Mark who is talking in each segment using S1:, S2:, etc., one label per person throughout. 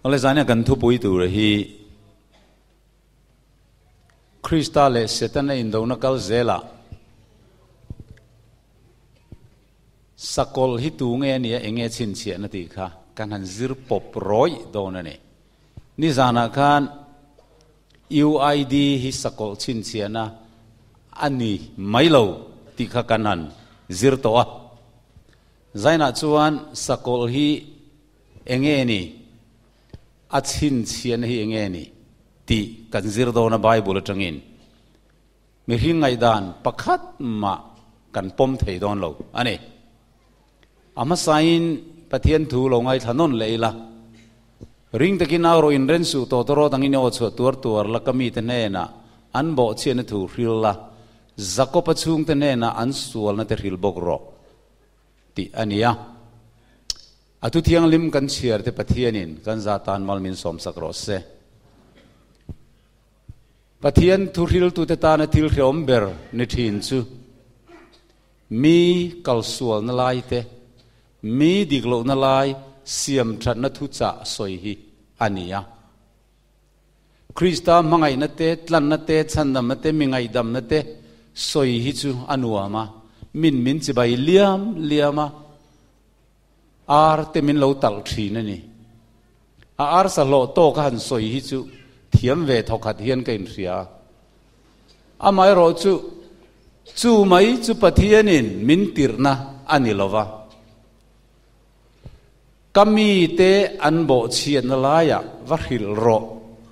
S1: Ole zanya kan thu pui tu hi Krista le setan in do na kal zela sakol hi tu nge ni enge chin chia na ti kha kan han zir pop roi do UID hi sakol chin chia na ani mailo ti kha kan han zir to a zaina chuan a chin sian hi nge ni ti kan zir do na bible tangin mi hi ngai dan pakhat ma kan pom thei don lo ani ama sain pathian thu lo ngai thanon leila ring takin aro in ren su to toro in o chu tur tur la kami te ne na an bo chen thu ril la zakopa chung te ne na an sual na te ril bok ro ti ania อาทุทียงลิมกันเชียร์ที่ประเทศนินกันซาตานมัลมินสมสักรสเซประเทศทุริลตุเตตานทิลเรอมเบอร์นิทินซูมีกัลสวลนลายเตมีดิกลลนลายเสียมทันนทุจะสอยฮีอันนี้อะคริสต์มังไงนัตเตตลันนัตเตชันดมนัตเตมิงไงดมนัตเตสอยฮีจูอันวัวมามินมินจิบายเลียมเลียมาอาร์เตมินเราตัลทีนั่นนี่อาร์สโลโตกันสวยฮิจูเทียมเวทขัดเทียนกันเสียอามาโรจูจูไม่จูปทีนินมินติรนะอันนี้ละวะกามีเตอันโบเชียนลายะวัดหิลโร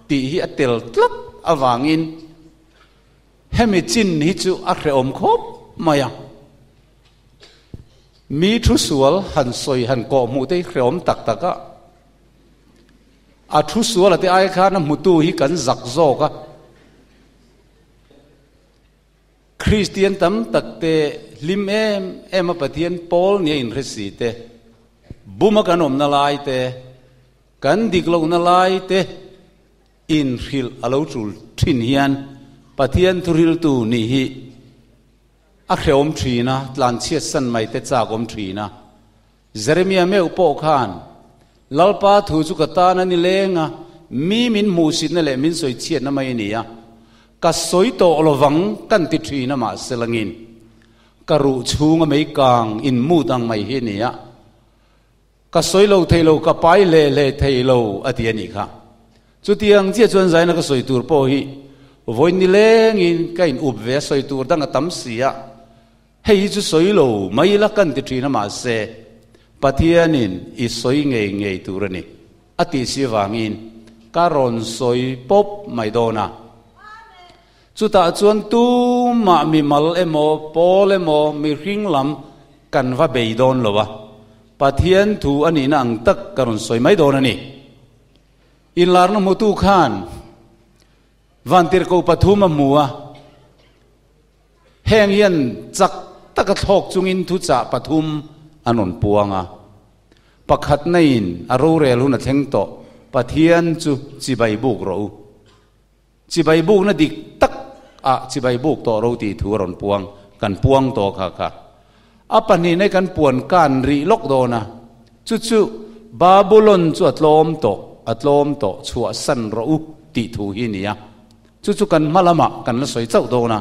S1: ตีฮิอัตลตลบอวางินเฮมิจินฮิจูอัครอมคบมายังมีทุสวลหันสวยหันก่อมูได้เขียมตักตักะอาทุสวลที่ไอ้ข้านะมุตูฮิกันจักโจกะคริสเตียนตั้มตักเตลิมเอมเอมาปะเทียนปอลเนี่ยอินเรสีเตบุมกันอมนาลายเตกันดิกลงนาลายเตอินฮิลอโลจูลทินเฮียนปะเทียนทุริลตูนี่ฮิอเครอมทรีนะหลันเชียสันไม่เตจากอมทรีนะเจเรมียเมอุปโอคานลลปาถูจุกตานันนี่เลงะมีมินมูสินนั่นแหละมินสวยเชียนนั่นไม่นี่ะกัสวยโตอลวังกันติทรีนะมาเสลังินกรูชูงะไม่กลางอินมูดังไม่เ็นี่ะกัสวยโลเทโลกไปเลเลเทโลอดีนี่ค่ะจุดที่ยังเจ้าชวนใจนักสวยตัว่อฮีวันนี้เลงินกันอุบเวสวยตัวดังตั้มเสียฮีจู水路ไม่ละกันที่ทีนมาเซปัทยานินอีสอยเงยเงยตัวนี่อธิษฐวางินการอนสอยปบไม่โดนนะจุดตาจวนตูมาไม่มลเอโมปอลเอโมมีริงลำกันว่าเบยโดนหรอวะปัทยานทูอันนี้นังตักการอนสอยไม่โดนนี่อินลารนมุตุขันวันที่เขาปทุมมัวเฮงยันจักตกะทกจุงอินทุจะปทุมอันนปวงอะปักขัดในอินอารูเรลุนเทงโตปะเทียนจุจิใบบุกเราจิใบบุกนะดิกตักอะจิใบบุกโตเราตีถูรนปวงกันปวงโตค่ะค่ะอัปนีในกันป่วนการรีลกโดนะจุจุบาบุลนจวดลมโตอัดลมโตชัวสันรูติถูหินียจุจุกันมะละมะกันละสวยเจ้าโดนะ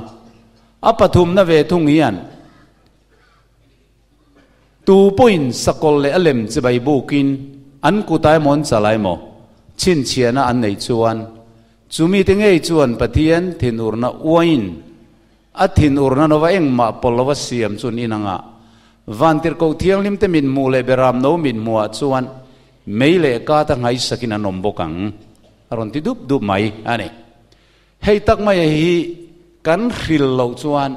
S1: อัปทุมนะเวทุงเอียนตูปุ่นสกอลเลอเลมจะไปบุกินอันกูตายมอนไลโยมอชินเชียนะอันไหนชวนจูมีทิงไอชวนปะเทียนถินอุรนะอวยนอัทินอุรนะนวะเองมาปลวเสียมชวนอินังะวันที่เขาเที่ยงลิมเตมินมูเลเบรามโนมินมัวชวนไม่เลกาตั้งไ้สกินนมบกังอรอนที่ดุบดุบไหมอันนี้ให้ตักไม่ฮีกันขิลเราชวน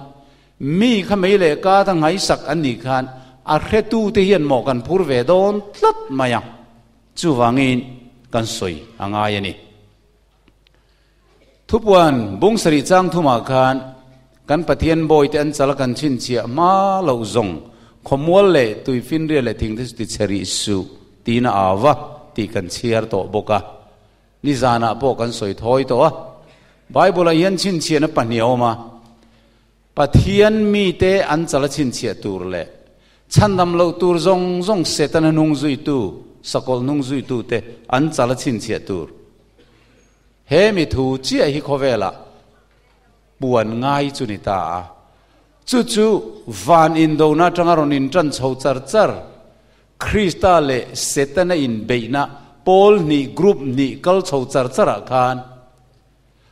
S1: มีขไม่เลกาตั้งไ้สักอันนี้คันอาเรตูที่เฮียนหมอกันพูดเวดอนทลัดมายังจูวังอินกันสวยอ่างไงนี่ทุกวันบุ้งสริจังทุมาคันกันปะเทียนบอยเตียนนสลกันชินเชียมาเลาจงขมวลเลยตุยฟินเรียเลยทิ้งที่สุดเชริสูตีน่าอาวะตีกันเชียร์โตบกะนิจานาโปกันสวยทอยโตะไบเบิลยันชินเชียนปัญญาออกมาปะเทียนมีเตอันสลักชินเชียตูรเลย chăn đam lâu tu rong rong sẽ tan nung duy tu sakol nung duy tu te an chala chin chia tu he mi thu chia hi kho vela buan ngai chu ni ta chu chu van in đâu na tangaron in tran chho char char krista le setana in beina Paul ni group ni kal chho char chara khan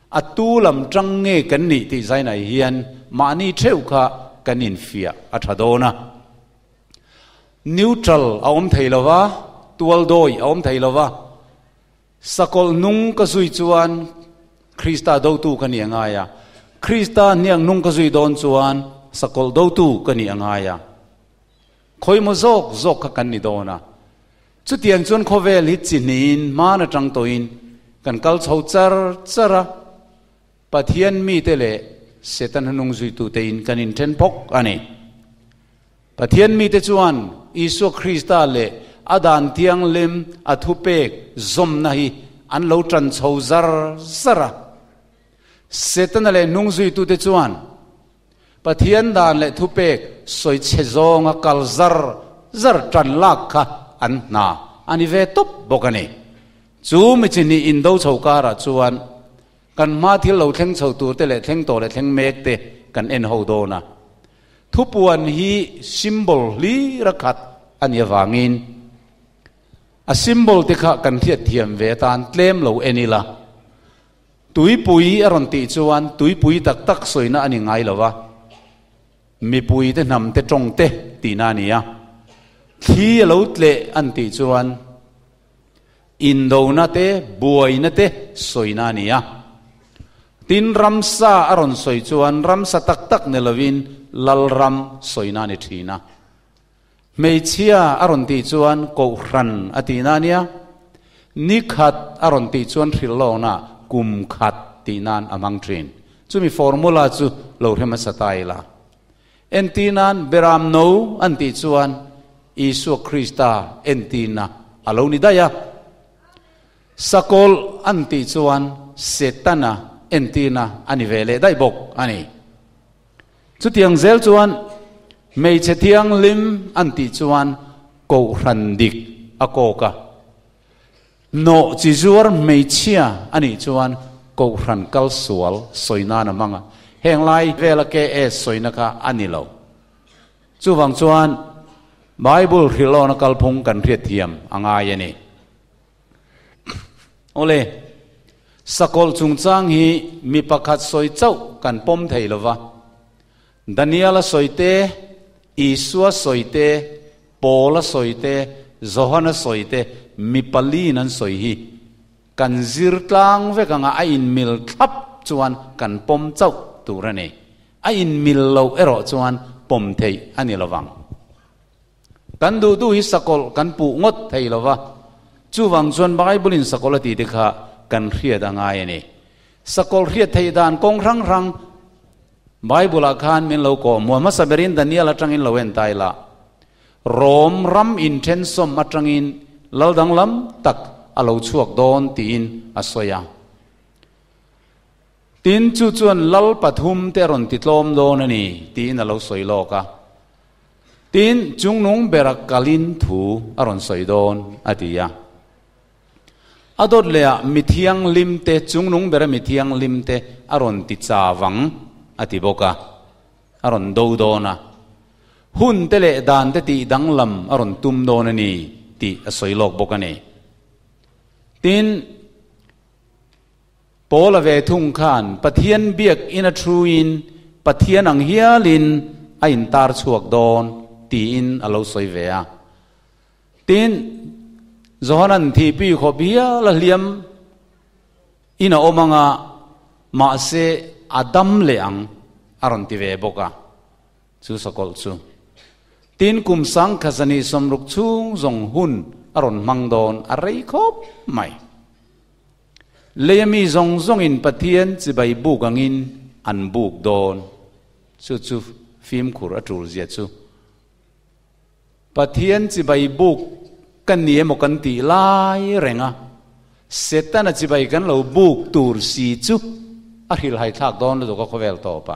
S1: a tu lam trang nge kan ni ti zai na hian ma ni theu kha kan in fia a thadona นิวทรัลอาอมไทยลวะตัวดอยอาอมไทยลวะสกอลนุงกระซุยจวนคริสตาดูตูกันยังไงอะคริสตาเนี่ยนุงกระซุยโดอนจวนสกอลดูตูกันยังไงอะคอยมุจกจกขกันนี่ดนนะจุดยังจวนเขเวลิจินินมาณจังตัวอินกันกัลชาวจรจระปัทยันมีเตเลเซตันหนุงซุยตูเตอินกันอินเทนพกอันนี้ปัทยันมีเตจวน isu krista le adan tiang lim athu pek zom na hi an lo tran chho zar sara setan le nung zui tu te chuan pathian dan le thu soi che zong a kal zar zar tran lak kha an na ani ve top bokani chu mi chini in do chho ka ra chuan kan ma thil lo theng chho tu te le theng to le theng mek te kan en ho do na thupuan hi symbol li rakat an yawangin a symbol te kha kan thiat thiam ve tan tlem lo enila tui pui aron ti chuan tui pui tak tak soina ani ngai lova mi pui te nam te tong te ti na nia khi lo tle an ti chuan indona te buaina te soina nia tin ram sa aron soi chuan ram sa tak tak ne lal ram soi soina ni thina mei chia aron ti chuan ko hran atina nia ni khat aron ti chuan thil lo na kum khat ti nan amang trin chumi formula chu lo rema satai la en ti nan beram no an chuan isu krista en ti alo ni daya sakol an chuan setana เอ็นตีนะอันนี้เวลได้บกอันนี้ชุดเทียงเซลชวนไม่เชเทียงลิมอันติชวนโกรันดิกอโกกะโนจิจวรไม่เชียอันนี้ชวนโกรันกัลสวลสวยนานะมังะแห่งไรเวลเกเอสวยนะคะอันนี้เราชูวังชวนไบเบิลฮิโลนักลพงกันเรียดเทียมอ่างายนี่โอเลสกอลจุงจ้างฮีมีประคัดสอยเจ้ากันป้อมไทยลวะดานิอัลสอยเตอิสัวสอยเตปอลสอยเตจอฮันสอยเตมีปลีนันสอยฮีกันจิรตลางเวกังอินมิลทับจวนกันป้อมเจ้าตัวรนี่อินมิลเลวเอรอจวนป้อมไทยอันนี้ละวังกันดูดูฮิสกอลกันปูงดไทยลวะจู่วังจวนไบเบิลินสกอลตีเด็กะ kan riat angai ani sakol riat thei dan kong rang rang bible a khan min lo ko muhammad saberin daniel atang in loen tai la rom ram intensom atang in à à à. lal dang lam tak alo chuak don ti in asoya tin chu chuan lal pathum te ron ti tlom don ani ti in alo soi lo tin chung nung berak kalin thu aron soi don atia อดดเลยมิเทียงลิมเตจุงนุงเบรมิเทียงลิมเตอรอนติจาวังอธิบกะอรอนดูดนะหุ่นเตเลดานเตติดังลำอรอนตุมโดนนี่ตีสวยโลกบกันเี่ตินโปลเวทุงขานปะเทียนเบียกอินทรูอินปะเทียนอังเฮียลินอินตาร์ชวกโดนตีอินอโลสวยเวียติน gió nằn thì bị khó bia là liêm ina omanga ma se adam leang aron ti à, boka chu sokol chu tin kum sang khazani somruk chung zong hun aron mangdon arei khop mai mi zong zong in pathian chi bai buk in an buk don chu chu phim khur atur zia chu pathian chi bay buk kan ni mo kan ti lai renga setan a chibai kan lo buk tur si chu arhil hai thak don lo ka khovel to pa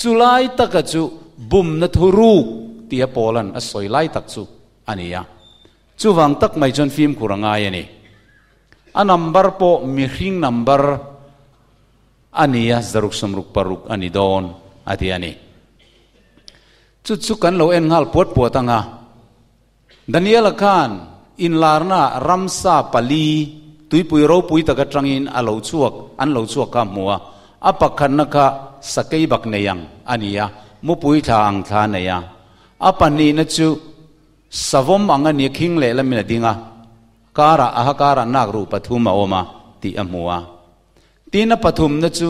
S1: chulai tak tu bum na tiap ti a polan a lai tak tu ania ya wang tak mai chon film kurang ya ni a number po mi number ania ya zaruk samruk paruk ani don ati ani chu chu kan lo en hal puat puat Daniel akan in larna ramsa pali tuipui ro pui taka trangin alo chuak an lo chuak ka mua apakhan naka sakei bak neyang ania mupui tha ang tha neya apani na chu savom anga ni khing le lamina dinga kara ahakara nagru pathuma oma ti amuwa tina pathum na chu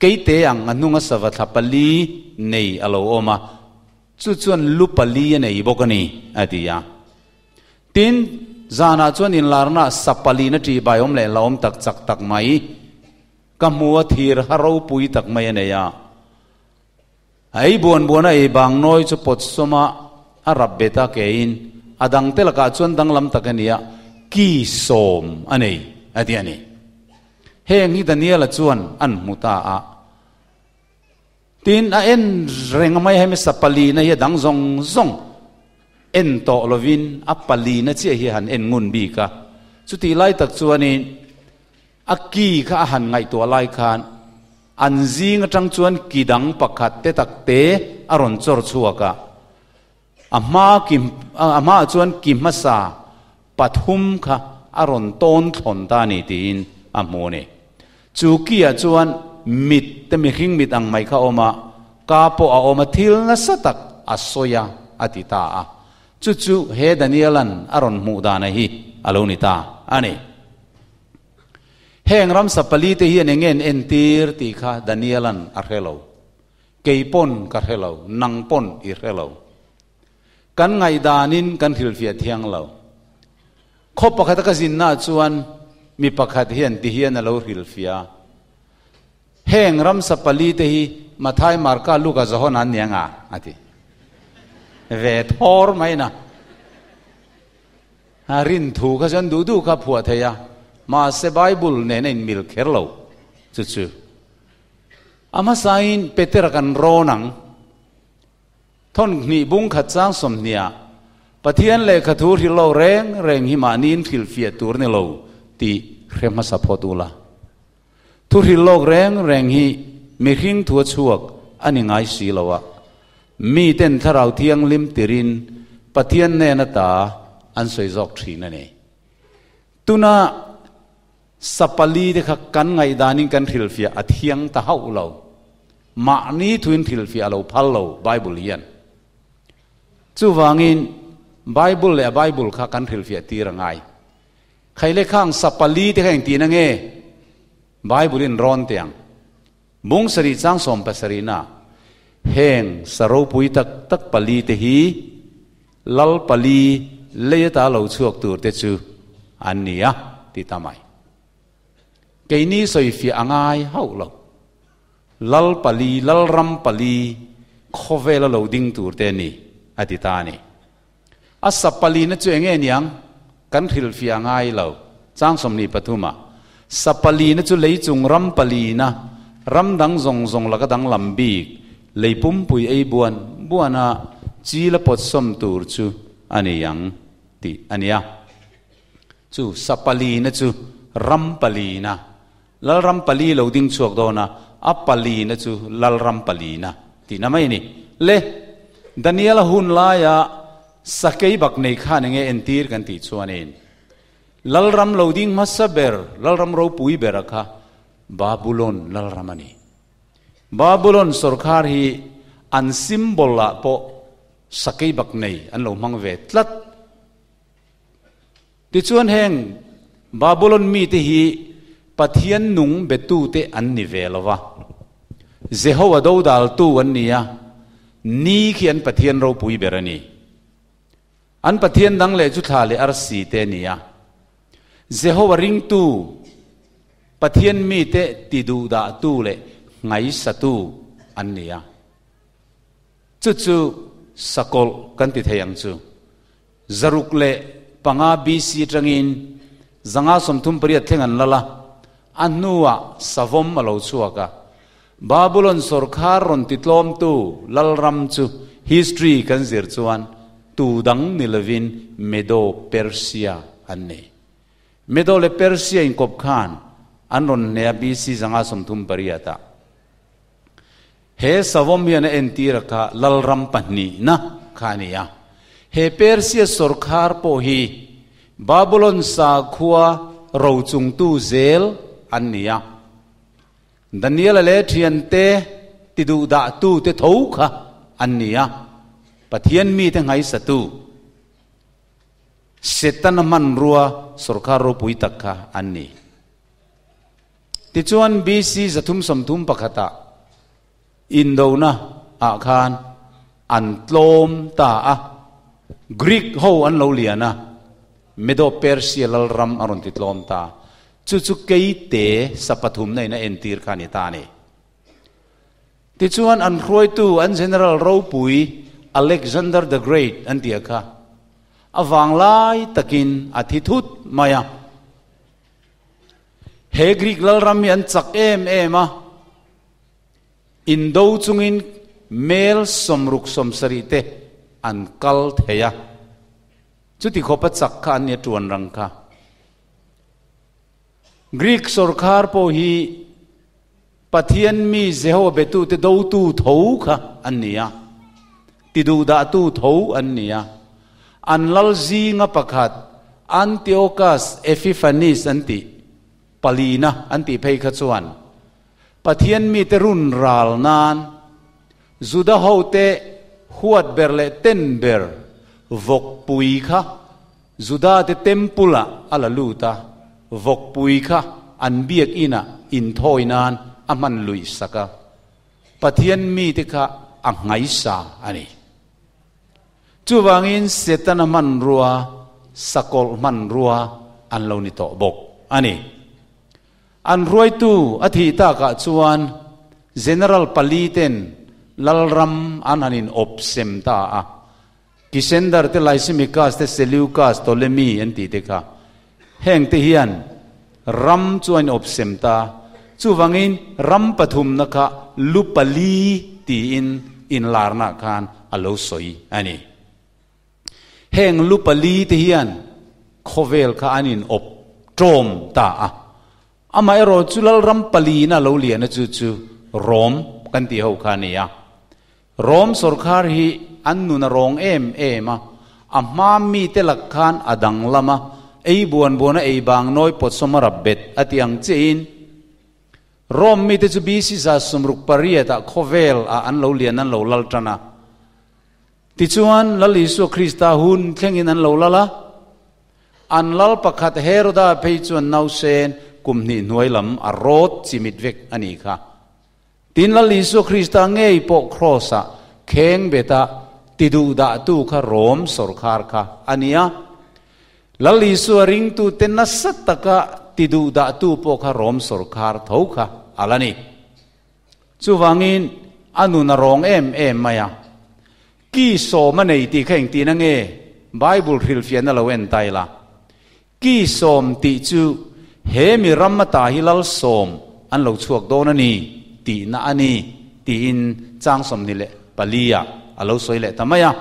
S1: keite ang anunga savatha pali nei alo oma chu chuan lupa li ne ibokani atia tin zana chuan in larna sapali na ti bayom le laom tak chak tak mai ka mua thir haro pui tak mai ne ya ai buồn buồn ai bang noi chu pot soma arab beta kein adang tel ka chuan dang lam takania ki som anei ati ani heng hi daniel chuan an muta a tin a en reng mai hemi sapali na hi dang zong zong en to lovin a pali na chi hi han en ngun bi ka chu ti lai tak chuanin a ki kha a han ngai to lai khan an zing atang chuan kidang pakhat te tak te aron chor chuaka ama kim ama chuan kim ma sa pathum kha aron ton thon ta ni tin a mo ne chu kia chuan mit te mi mit ang mai kha oma kapo a oma thil na satak asoya atita a chu chu he danielan aron mu da na hi alonita ani heng ram sapali te hi nengen entir ti kha danielan arhelo keipon ka helo nangpon i helo kan ngai danin kan hil thiang lo kho pakhat ka na chuan mi pakhat hian ti hian alo hil heng ram sapali te hi mathai marka luka zaho na nyanga ati ve thor mai na harin thu ka jan du du ka phua theya ma se bible ne nei mil kherlo chu chu ama sain peter kan ro nang thon ni bung kha chang som nia pathian le kha thu ri lo reng reng hi ma nin thil fia tur ne lo ti khrema sapotula ทุริโลกแรงแรงฮีมีหิ้งทัวชวกอันนี้ง่ายสีละวะมีเต้นทราวเทียงลิมติรินปะเทียนเนนตาอันสวยจอกทีนั่นเองตุนาสัปลีเด็กกันไงดานิกันทิลฟียอเทียงตาเฮาเรามาหนี้ทุนทิลฟียเราพัลเราไบเบิลยันจู่วางินไบเบิลและไบเบิลข้ากันทิลฟียตีระไงใครเล่ข้างสัปลีเด็กแห่งตีนั่งเง Bible in ron tiang. Mung sari chang som pa sari na. Heng saro pui tak tak pali te hi lal pali le ta lo chuak tur te chu an ni a ti ta mai. Kei ni soi fi angai hau lo. Lal pali lal ram pali khove la lo ding tur te ni ati ta ni. Asap pali na chu enge niang kan thil fi angai lo. Chang som ni patuma. สัปลีนะจุเลยจุงรัมปลีนะรัมดังจงจงแล้วก็ดังลำบีกเลยปุ่มปุยไอบัวนบัวนะจีละปดสมตูรจูอันนี้ยังติอันนี้อะจูสัปลีนะจูรัมปลีนะลัลรัมปลีเราดิ้งชวกโดนะอัปปลีนะจูลัลรัมปลีนะตินั่นไม่นี่เลดานิเอลหุนลายะสักยกยบักในข้าในเี้ยเอ็นตีร์กันติชวนเอง lalram lo ding masaber lalram rau pui beraka babulon lalramani babulon sarkar hi an simbol lah po sakai bak nei an lo mang ve tlat ti chuan heng babulon mi te hi pathian nung betu te an ni velawa jehova do dal tu an niya ni ki ya. an pathian rau pui berani an pathian dang le chu thale arsi te niya Jehovah ring tu pathian mi te ti du da tu le ngai sa tu an ni ya chu chu sakol kan ti theyang chu zaruk le panga bc tangin zanga som thum pri athen an lala anuwa savom alo chuwa ka babylon sorkhar ron titlom tu lalram chu history kan zir chuan tu dang nilavin medo persia an ni medo persia in kop khan anron ne abi si zanga som tum pariyata he savom yana enti rakha lalram na khaniya he persia sorkhar pohi, babylon sa khuwa rochung tu zel ania ya. daniel le thian tidu da tu te thau kha ania ya. pathian mi te satu tu setan man rua sorkaro puitakha ani. tichuan bc jathum somthum pakhata indona a khan antlom ta a greek ho an lo liana medo persia lal ram arun titlom ta chu chu kei te sapathum nei na entir khani ta ni tichuan an khroi tu an general ro alexander the great antia kha vang lai takin athi thut maya he greek lal ram an chak em em a in do chungin mel somruk somsari te an kal theya chuti khopa chak kha ne tuan rang kha greek sarkar po hi pathian mi zeho betu te do tu tho kha an nia ti du da tu tho an nia anlalzi nga pakhat antiochus epiphanes anti palina anti phei kha chuan pathian mi te run ral nan juda hote huat berle ten ber vok pui kha juda te tempula ala luta vok pui kha an biak ina in thoi nan aman lui saka pathian mi te kha angai sa ani chu wangin setan man rua sakol man rua an lo ni to bok ani an ruai tu athi ta ka chuan general paliten lalram an anin op sem ta a kisendar te laisimikas te seliukas tolemi en ti te ka heng te hian ram chuan op sem ta chu wangin ram pathum naka lupali ti in in larna khan alo soi ani แหงลุปลีที่ยันโคเวลค่ะอันนี้อบโจมตาอ่ะอามาเอรจุลรัมปลีน่ะเราเลียนะจูจูโรมกันที่เขาคานี่อโรมสุรคารีอันนุนรองเอ็มเอมอะอามามีเตลักขานอดังลามะไอ้บวนบัวน่ไอ้บางน้อยปดสมรับเบ็ดอติยังเจนโรมมีแต่จะบีสิซาสมรุกปรียตะโคเวลอันเราเลียนนั้นเราลัลตนะติชวนลลิสุคริสตาหุนเข่งอินันโลลละอันลลประขัดเฮโรดาเพยชวนนาวเซนกุมนีนวยลำอรรถจิมิดเวกอันนี้ค่ะตินลลิสุคริสตาเงยปกครอสะเข่งเบตาติดูดาตูค่ะโรมสุรคาร์ค่ะอันนี้ลลิสุริงตูเตนัสตะกะติดูดาตูปกค่ะโรมสุรคาร์ทาวค่ะอะไรนี่ชูวังอินอนุนรองเอ็มเอ็มมาอย่ากี่โสมันในตีแข่งตีนั่งเงไบเบิลฮิลเฟียนนั่นเราเอ็นไตละกี่โสมตีจูเฮมิรัมมาตาฮิลลโสมอันเราชวกโดนนี่ตีน่อันนี่ตีอินจ้างสมนี่แหละปลียะอันเราสวยแหละทำไมอะ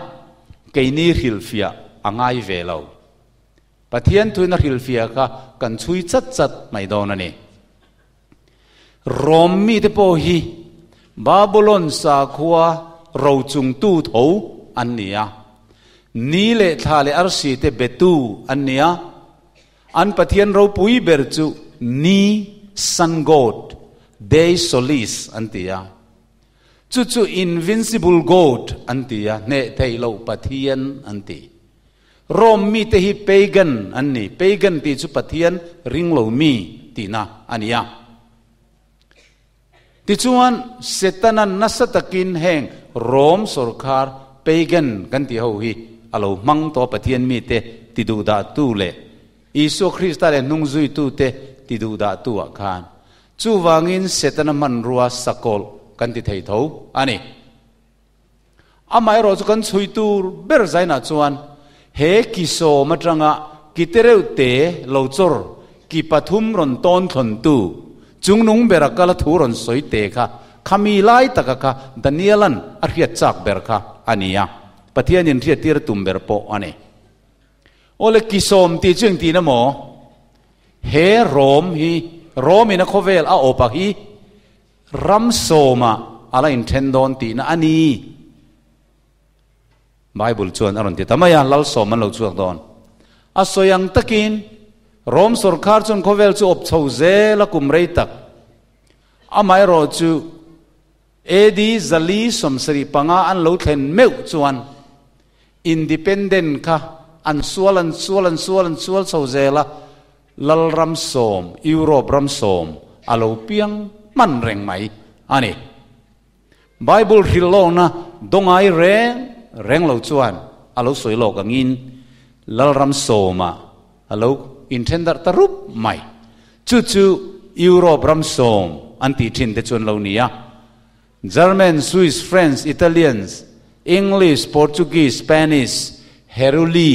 S1: เกนี่ฮิลเฟียอ่างไงเวลเาปะเทียนทุนฮิลเฟียก็กันช่วยจัดจัดไม่โดนนี่รอมมีเดโปฮีบาบลอนสาคัวเราจุงตู้ทูอันเนี้ยนี่เลทาเลอารสีเตเบตูอันเนี้ยอันปัเทียนเราปุยเบรจุนี่สันโกดเดย์โซลิสอันเตียจูจูอินวินซิบุลโกดอันเตียเนเทโลปะเทียนอันตีรมมีเตฮิ p a กันอันนี้ p a กันตีจุปัเทียนริงโลมีตีนะอันเนี้ย ti chuan setanan nasa takin heng rom sorkar pagan kan ti ho hi alo mang to pathian mi te ti du da tu le isu khrista le nung zui tu te ti du da tu a khan chu wangin setana man ruwa sakol kan ti thei tho ani amai ro chu kan chui tu ber zaina chuan he kiso matranga kitereu te lochor ki pathum ron ton thon tu จุงนุงเบรกละทูรนสวยเตค่ะขามีไลตะกะค่ะดานิเอลันอาเรียจักเบรค่ะอันนี้อ่ะปะเทียนินเรียตีรตุมเบรโปอันนี้โอเลกิโอมตีจึงตีนะโมเฮโรมฮีโรมินะโคเวลอาโอปะฮีรัมโซมาอะไรอินเทนดอนตีนะอันนี้ไบเบิลชวนอรันตีทำไมอ่ะลัลโมมันเราชวนตอนอสยังตะกินรมสุรคาร์จนเขาเวลจูอบเทวเซละกุมไรตักอามายรอจูเอดีจัลีสมสรีปังอาอันลูเทนเมวจวนอินดิเพนเดนค่ะอันสวลันสวลันสวลันสวลเทวเซละลลรัมโอมยุโรปรัมโอมอาลูเปียงมันแรงไหมอันนี้ไบเบิลฮิลโลนะดงไอแรงแรงเราจวนอาลูสวยโลกังอินลลรัมโอมอาลู in then dar ta rup mai chú chú Euro ram som anti thin thế chôn lo nia german swiss french italians english portuguese spanish heruli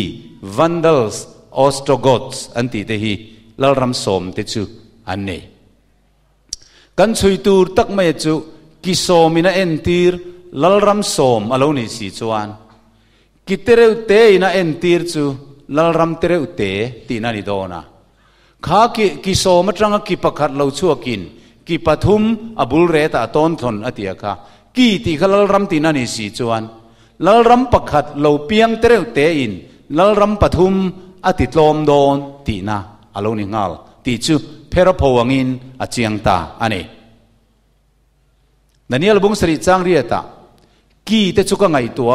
S1: vandals ostrogoths anti te hi lal ram som te chu an nei kan chui tur tak mai chu kisomina entir lal ram som alo si chuan kitereu te ina entir chu ลลรำเตเรอุเตตีนันิโดนะข้ากิกิโซมัตรังกิปขัดเราชั่วกินกิปทุมอบุลเรตาตอนทนอติยาค่ะกีติขลลรมตีนันิสีจวนลลรมปขัดเราเปียงเตเรอุเตอินลลรมปทุมอติตลมโดนตีนาอารมณ์นิงาลตีจูเพรพวังอินอาเจียงตาอันนี้ดันนี่เราบุ้งสริจังเรียตากีเตชุกงไงตัว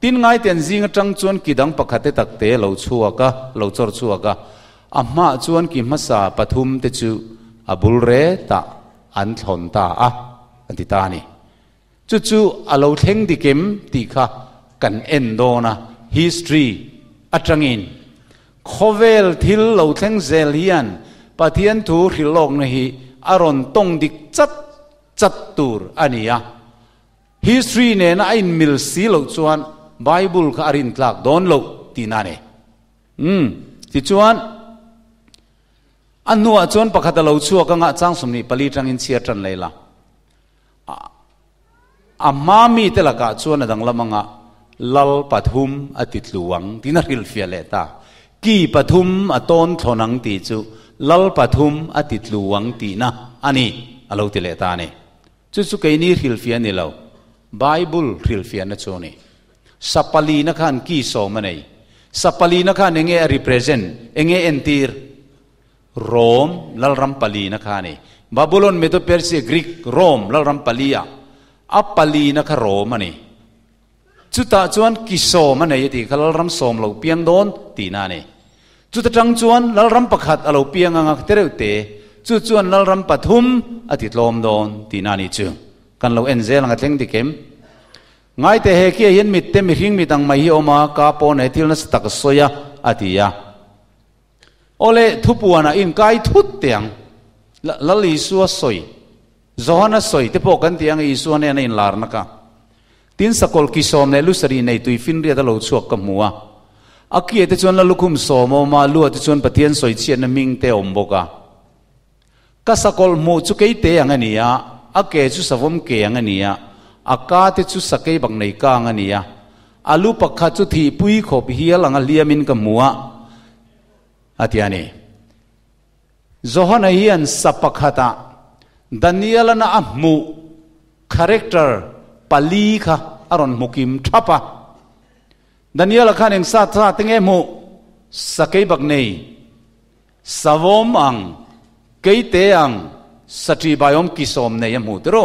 S1: tin ngai ten zing atang chuan kidang pakhate takte lo chua lo chor chuaka amma à, chuan ki masa pathum te chu abul à, re ta à, an thon ta a anti ta ni chu chu alo theng dikem ti kha kan en do na history in, atangin khovel thil lo theng zel hian pathian thu hrilok na hi à đi tong dik chat chat tur à, history ne na in mil si lo chuan bible ka arin tlak don lo tina ne um hmm, ti chuan an nuwa chuan pakhat a lo chuak anga chang sumni pali tang in chia tan leila a ma mi te laka chuan adang lamanga lal pathum atitluang luang ril fia le ta ki pathum aton thonang ti chu lal pathum luang ti na ani alo ti le ta ne chu chu ke ni ril fia ni lo bible ril fia na chu ni sapali na khan ki so manai sapali na khan enge represent enge entir rom lal ram pali na khan ni babylon medo persia greek rom lal ram palia apali na kha rom ani chuta chuan ki so manai ti khalal ram som lo piang don ti na ni chuta tang chuan lal ram pakhat alo piang anga tereute chu chuan lal ram pathum ati tlom don ti na ni chu kan lo enzel anga thleng ti kem ngai te he kia hian mit te mi hring mi tang mai hi oma ka pon he thil na stak soya atia ole thupuana in kai thut tiang la li suwa soi zohana soi te po kan tiang i suwa ne na in lar naka tin sakol ki som ne lu sari nei tui fin ria da lo chuak ka muwa akia te chon la lukhum somo ma lu te chon pathian soi chien na ming te om boka ka sakol mu chu ke te ang ania ake chu savom ke ang ania aka te chu sakai bang nei ka nga nia alu pakha chu thi pui khop hi alanga liamin ka muwa atiani zohana hi an sapakhata daniel na amu character pali kha aron mukim thapa daniel khan eng sa tha tenge mu sakai bak nei savom ang keite ang satri bayom kisom nei amu tero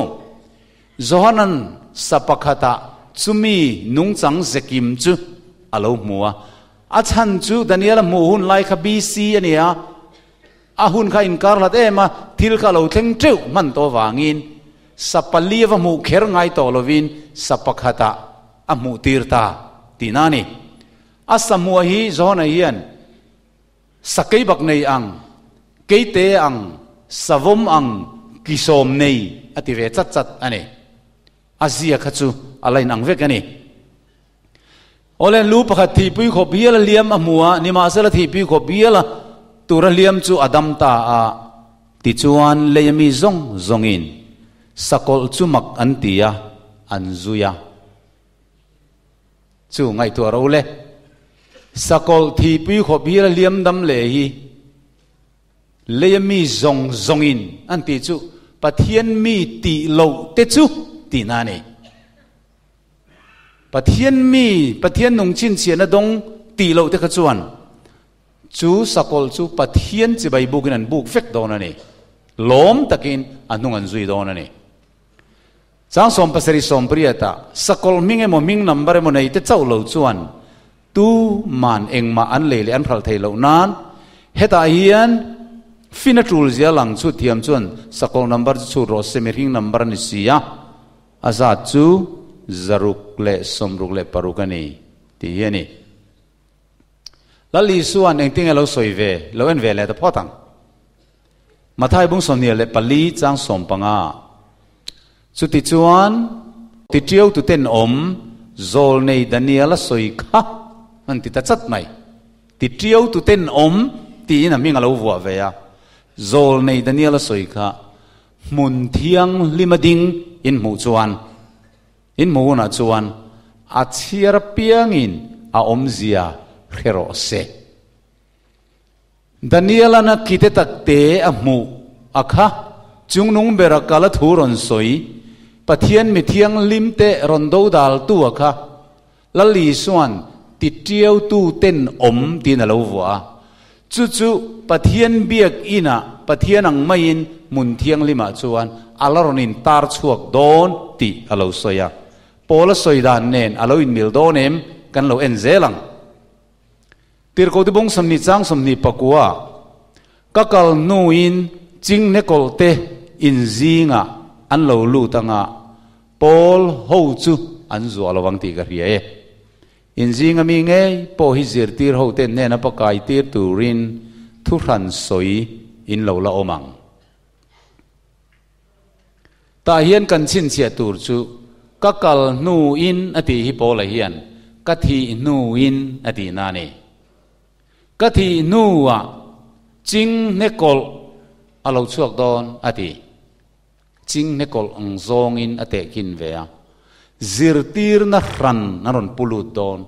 S1: Johanan sapakata chumi nungchang zekim chu alo mua a chan chu Daniel mu hun lai kha BC ania a hun kha inkar lat ema thil ka lo thleng teu man to wangin sapaliwa mu kher ngai to lovin sapakata a mu tirta tinani asamua hi zona hian sakai bak nei ang keite ang savom ang kisom nei ati ve chat chat ane azia kha chu alain ang vek ani olen lu pakhat thi pui kho bial liam amua nima sala thi pui kho bial tura liam chu adam ta a ti chuan leyami zong zongin sakol chu mak an tia an zuya chu ngai tu ro le sakol thi pui kho bial liam dam le hi leyami zong zongin an ti chu pathian mi ti lo te chu ตีนานี่ประเทศมีประเทศนงชินเสียนะดงตีเราเด็กจวนจูสกอลจูประเทศจะไปบุกนันบุกเฟกโดนนี่ล้มตะกินอันนงอันซุยโดนนี่จ้างสมภาษาสมปริยตาสกอลมิงเอมมิงนัมเบอร์มันไอเตเจ้าเราจวนตูมันเองมาอันเลเลอันพลเทเรานั้นเฮตาเฮียนฟินาทูลเสียหลังสุดเทียมจวนสกอลนัมเบอร์สุดรสเซมิริงนัมเบอร์นิเสีย azat chu zaruk le somruk le parukani ti hiani lali suan eng ting lo soi ve lo en ve le ta potang mathai bung som nia le pali chang som panga chu ti chuan ti tiau tu ten om zol nei daniela soi kha an ti ta chat mai ti tiau tu ten om ti na mi ngalo vua ve ya zol nei daniela soi kha mun thiang lima ding in mu chuan in mu na chuan a chiar piang in a om zia khero se daniel ana kite tak te a mu a kha chung nung bera kala thu ron soi pathian mi thiang lim te ron do dal tu a kha la suan ti triau tu ten om tin a lo wa chu chu pathian biak ina pathianang mai in mun thiang lima chuan alaron tar chuak don ti alo soya pola soidan nen alo in mil don em lo en zelang tir ko dibong samni chang samni pakua kakal nu in ching ne kolte in zinga an lo lu tanga pol ho chu an zu alawang ti ka ria e mi nge po hi ho ten ne na pakai tir turin thu ran soi in lo la omang ta hian kan chin chia tur chu ka kal nu in ati hi po la hian ka thi nu in ati na ni ka thi nu a ching ne kol alo chuak don ati ching ne kol ang zong in ate kin ve a zir tir na ran na ron pulut don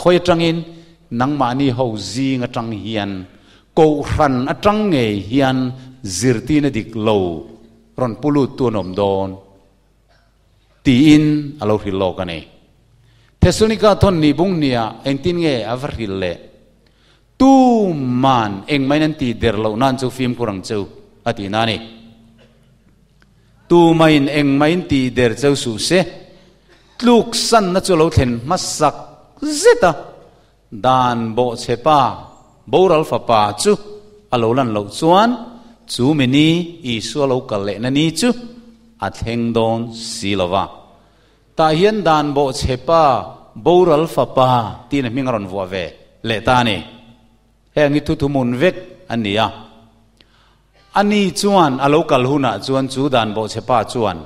S1: khoi tangin nang ma ni ho zi nga tang hian câu khăn ở trong nghề hiền zir ti na dik lâu ron pulu tu nom don ti in alo à hi lo ka ne thesunika thon ni bung nia eng tin nge avar hi le tu man eng mai nan ti der lo nan chu phim kurang chu ati na ni tu main eng main ti der chu su se tluk san na chu lo thlen masak zeta dan bo chepa boral à, fa chú chu alo lan lo chuan chu mi ni i su lo ka le na ni chu a theng don si lova ta hian dan bo che pa boral fa pa ti na ming ron vo ve le ta ni he ngi thu thu mun vek ania à, ani à. chuan alo kal huna chuan chu dan bo che pa chuan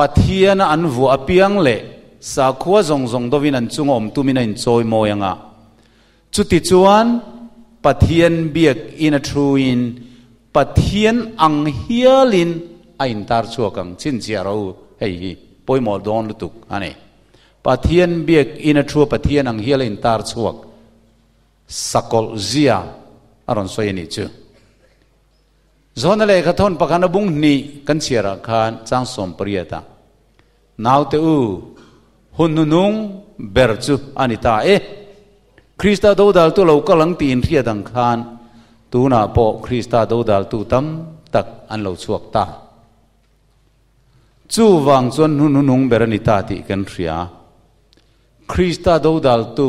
S1: pathian an vu apiang le sa khuwa zong zong dovin an chungom tumina in choi moyanga chuti chuan bà thiên biệt in a true in bà thiên ang hiel tar chua kang chin chia rau hei hi poi mo don lu tuk ane bà thiên biệt in a true bà thiên ang hiel tar chua sakol zia aron soi ni chu zona le ka thon pakana bung ni kan chia ra khan chang som prieta naw te u hun nunung ber chu anita e eh, คริสต์ตาดูดัลตุเราก็หลังตีอินเทียดังคานตูน่าปอคริสต์าดูดัลตูตั้มตักอันเราชวกตาจู่วังส่วนหนุนหนุนเบรนิตาติกันเสียคริสต์าดูดัลตู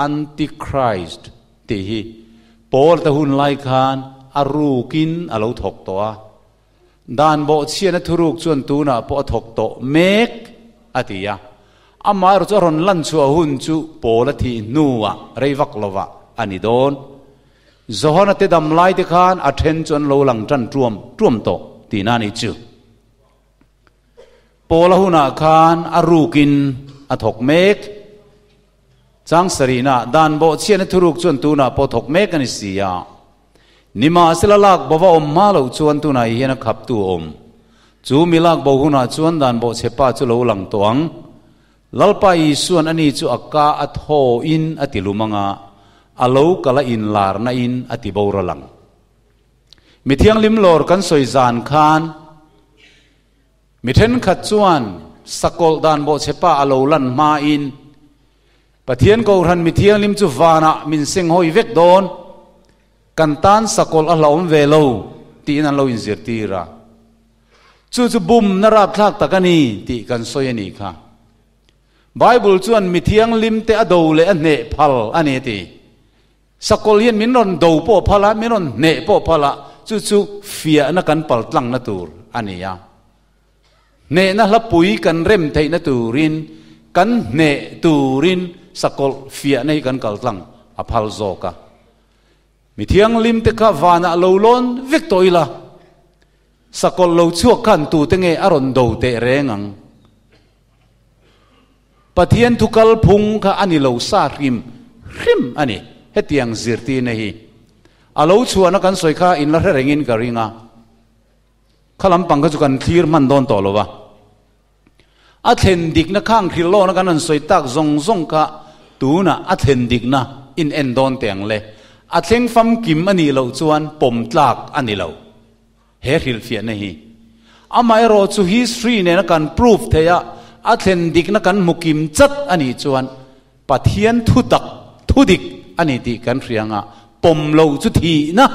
S1: อันติคริสต์ติฮีปอลตะหุนไลคานอารูกินอเลาถกตัวดานโบเชียนทุรุกวนตูน่าปอถกโตเมกอติยาอามารู้จักรนลั่นชัวหุ่นชูปอลทีนัวเรวักลวะอันนี้โดนจอนัติดำไล่ที่ขานอัตเห็นจนโลหลังจันทรวมทรวมโตตีนานอีจูปอลหุนาขานอารูกินอัถกเมกจังสรีนาดานโบเชียนทุรุกชนตูนาโปถกเมกนิสียานิมาสิลลักบ่าวอมมาเลวชวนตูนาเฮียนขับตูอมจูมิลักบ่าวหุนาชวนดานโบเชป้าจุโลหลังตวง lalpa i suan ani chu akka atho in lumanga alo kala in lar na in ati lang mi lim lor kan soi zan khan mi then khat chuan sakol dan bo chepa alo lan ma in pathian ko ran mi lim chu vana min sing hoi vek don kan tan sakol a laum ve lo ti in an in zir chu chu bum na thak takani ti kan soi ani kha Bible chuan mi thiang lim te a do le a ne phal ani ti sakol hian min ron do po phala min ron ne po phala chu chu fia na kan pal tlang na tur ani ya ne na hla pui kan rem thei na turin kan ne turin sakol fia nei kan kal tlang a phal zo ka mi thiang lim te ka vana lo lon victoila sakol lo chuak kan tu te nge aron do te rengang ปะเทียนทุกลพุงค่ะอันนี้เราสาริมริมอันนี้เฮตียงจิรตีนี่อาลูชัวนนักันสวยค่ะอินละเรงินกันริงะขลังปังก็จุกันทีร์มันโดนต่อลรอวะอัเินดิกนะข้างคิโลนักันนั้นสวยตักซงซงค่ะตูน่ะอัเินดิกนะอินเอ็นโดนเตียงเลยอัเิงฟัมกิมอันนี้เราชวนปมตากอันนี้เราเฮริลเฟียนี่อามาเอโรชูฮิสฟรีเนี่ยนักันพิสูจน์เทียอาเทนดิกนักันมุกิมจัดอันนี้จวนปะเทียนทุดักทุดิกอันนี้ดีกันเรียงอ่ะปมโลจุทีนะ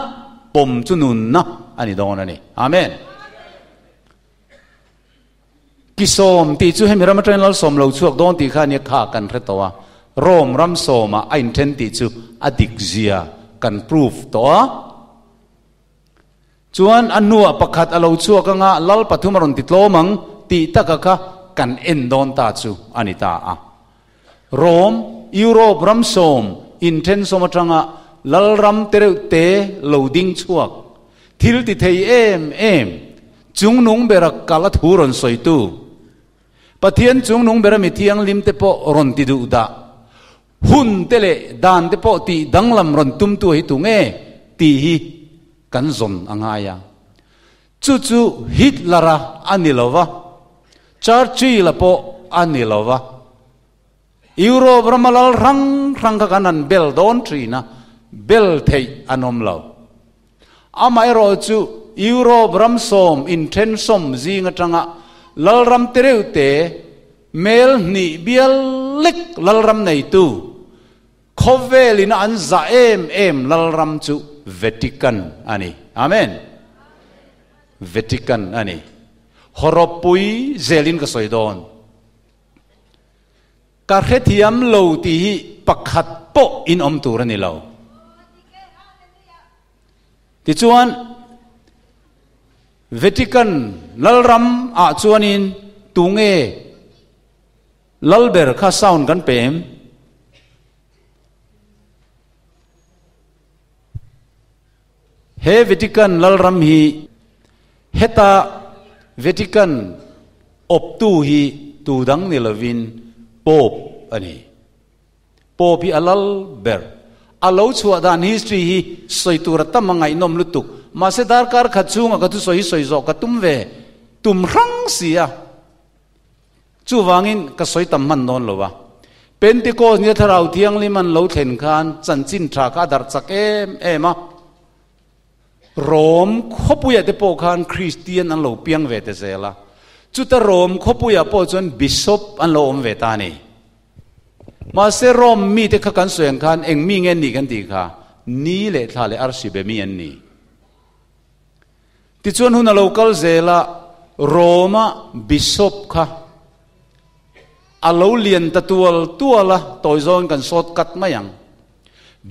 S1: ปมจุนุนนะอันนี้ดองนันนี่อามนกิสมตีจูให้มีรัมเทนลสมโลชวกดองตีข้าเนี่ยข้ากันเรตัวรมรัมโสมาไอเทนตีจูอดิกเซียกันพรูฟตัวจวนอันนัวประคัดอโลชวกงะลลปทุมรนติดโลมังตีตะกะกะกันเอ็นดอนตาจูอันิตาอ่ะโรมยุโรปรัมโซมอินเทนโซมาจังอ่ะลลรัมเตเรเตโลดิงชวกทิลติเทยเอมเอมจุงนุงเบรักกาลทูรอนสอยตูปะเทียนจุงนุงเบรมิเทียงลิมเตโปรอนติดูดาหุ่นเตเลดานเตโปตีดังลำรอนตุมตัวหิตุงเอตีฮีกันซนอังหายาจู่จู่ฮิตลาระอันนิลวะ charchi la po ani lova euro bramalal rang rang ka kanan bel don tri na bel thei anom lo amai ro chu euro bram som inten som ji nga tanga lal ram tereu te mel ni bial lik lal ram nei tu khovel in an dạ za em em lal ram chu vatican ani amen vatican ani horopui zelin ka soidon ka khethiam lo ti hi pakhat po in om tur ani lo ti chuan vatican lalram a in tunge lalber kha sound gan pem he vatican lalram hi heta Vatican op tu hi tu dang ni lovin pop ani pop hi alal ber alo chua dan history hi soi tu rata mangai nom lutuk ma se dar kar khachung ka tu soi soi zo ka tum ve tum rang sia chu wangin ka soi tam man non lowa pentecost ni tharau thiang liman lo thlen khan chanchin tha ka dar chak em em a โรมขบุยเดปอกันคริสเตียนอันโลเปียงเวทเซละจุดโรมขบุยปอจนบิชอปอันโลอมเวตานีมาเซโรมมีแต่ขกันสวยงันเองมีเงินนี่กันดีค่ะนี่เลยท่าเลยอาร์ซิเบมีเงินนี่ที่ชวนหุ่นโลกาลเซละโรมาบิชอปค่ะอาลูเลียนตะตัวตัวละตัวจอนกันสดกัดไม่ยัง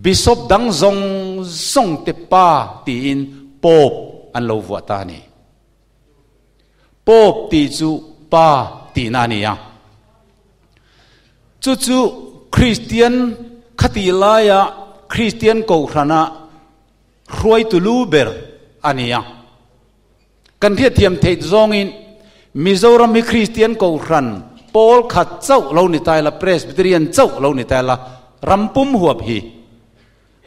S1: bishop dang zong zong te pa ti in pop an lo vua ta ni pop ti chu pa ti na ni ya chu chu christian khati la ya christian ko khrana ruai tu lu ber ania kan thia thiam thei zong in mizoram mi christian ko khran paul khat chau lo ni tai la presbyterian chau lo ni tai la rampum huap hi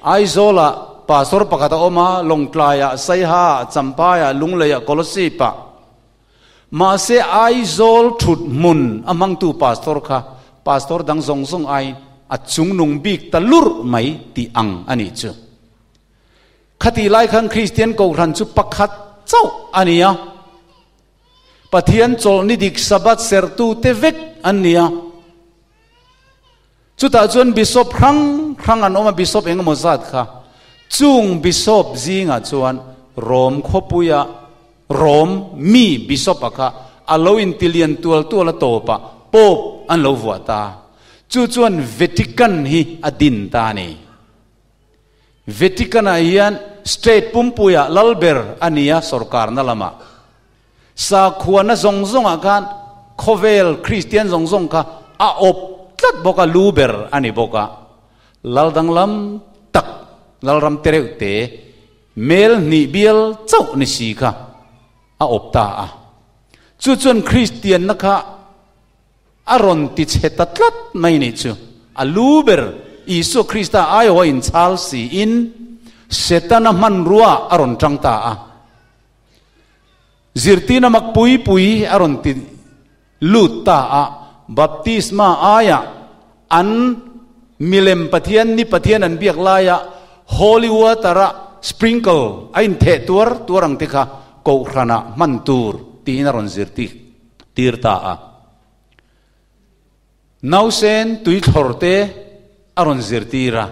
S1: aizola pastor pakata oma longtlaya saiha champaya lungleya kolosi pa ma se aizol thut mun amang tu pastor kha pastor dang zong zong ai achung nung bik talur mai ti ang ani chu khati lai khang christian ko ran chu pakhat chau ania pathian chol ni dik sabat sertu te vek ania chuta chun bishop khang khang an oma bishop eng mo zat kha chung bishop zinga chuan rom khopuya rom mi bishop akha alo in tilian tual tuala topa pop an lo vuata chu chuan vatican hi adin ta ni vatican a hian state pum puya lalber ania sarkar na lama sa khuana zong zong a khan khovel christian zong zong kha a op tất tlat boka luber ani boka lal dang lam tak lal ram tereu te mel ni bial chau ni si kha a op ta a chu chun christian nha kha a ron ti cheta tlat mai ni chu a luber isu christa ai wa in chal si in setana man rua aron tang ta a zirti na mak pui pui aron ti lut ta a baptisma aya an milem pathian ni pathian an biak laya holy water sprinkle ain the tur turang te kha ko khrana man tur ti na ron zir ti tirta a nau sen tui thorte aron zir ti ra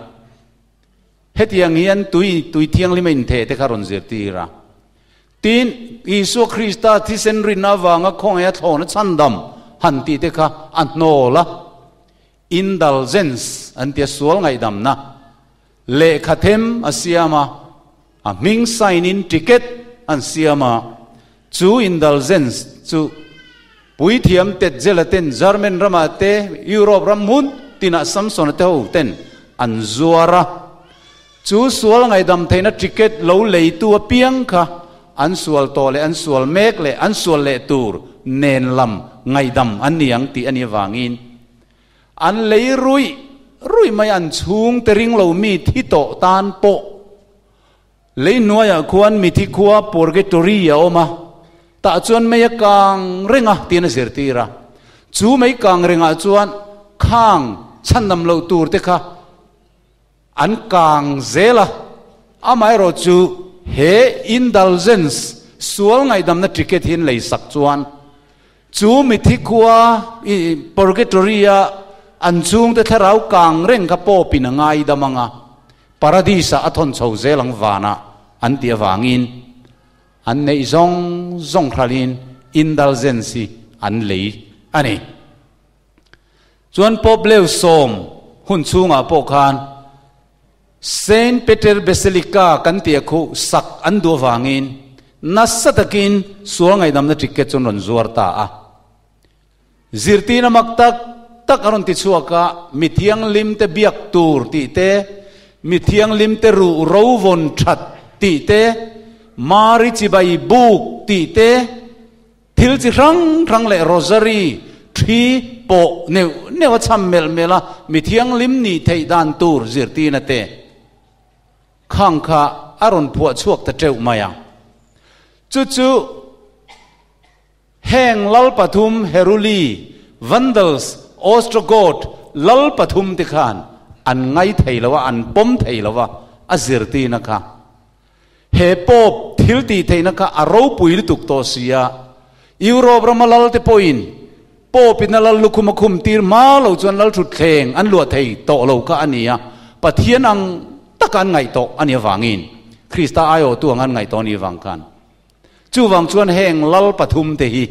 S1: hetiang hian tui tui thiang lima in the te kha ron zir ra tin isu krista ti sen rinawanga khong ya thon chandam หันตีเด็กะอันโนละ indulgence อันเตียสวลไงดำนะเลขาเทมอาเซียมาอามิงไซนินติเกตอันเซียมาจู indulgence จูปุยเทียมเต็ดเจลเต็นจาร์เมนรามาเตยุโรปรัมมุนตินาซัมสอนเตหูเต็นอันจัวระจูสวลไงดำเทนะติเกตเลวเลยตัวเปียงค่ะอันสวลโตเลอันสวลเมกเลอันสวลเลตูร์ nen lam ngai dam an niang ti ani in an lấy rui rui mai an chung te ring lo mi thi tổ tan po lei noya à khuan mi thi khua purgatory ya oma ta chuan mai kang à renga à, tin zir ra chú mấy kang renga chuan khang chan nam lâu tur thế kha an kang zela amai ro chú he indulgence sual ngay đầm na ticket hin lei sak chuan จูมิทิกัวอีปอร์เกตเรียอันจูงแต่ทราวกางเร่งกระโปปินงายดมังะปาราดีสะอทนโซเซลังวานะอันเตียวางินอันในซองซองคราลินอินดัลเซนซีอันเลยอันนี้สวนปอบเลวสมหุ่นซุงอ่ะปคานเซนเปเตอร์เบสลิกากันเตียคุสักอันดัววางิน nasatakin suang ai damna ticket chon ron zuar ta a zirti na magtak takaron aron ti chuaka mitiang lim te biak tur ti te mitiang lim te ru ro chat ti te mari chi bai buk ti te til chi rang rang le rosary tri po ne ne wa cham mel mela mitiang lim ni thei dan tur zirti na te khang kha aron phua chuak ta teu mayang จู่ๆแห่งลัลปทุมเฮรุลีวันเดลส์ออสโตรโกดลัลปทุมติขาน อันไงไทยละวะอันปมไทยละวะอาศิรตีนะคะเฮปอบทิลตีไทยนะคะอารมปุยลตุกโตเสียยุโรปรามาลัลตปอินปอปินาลลุคุมคุมตีร์มาเราจนลัลชุดเข่งอันลวดไทยโตเราก็อันนี้ปะเทียนังตะการไงโตอันนี้วางอินคริสตายโอตัวงันไงโตนี้วังกันจู่วังชวนแห่งลลปฐุมเตหี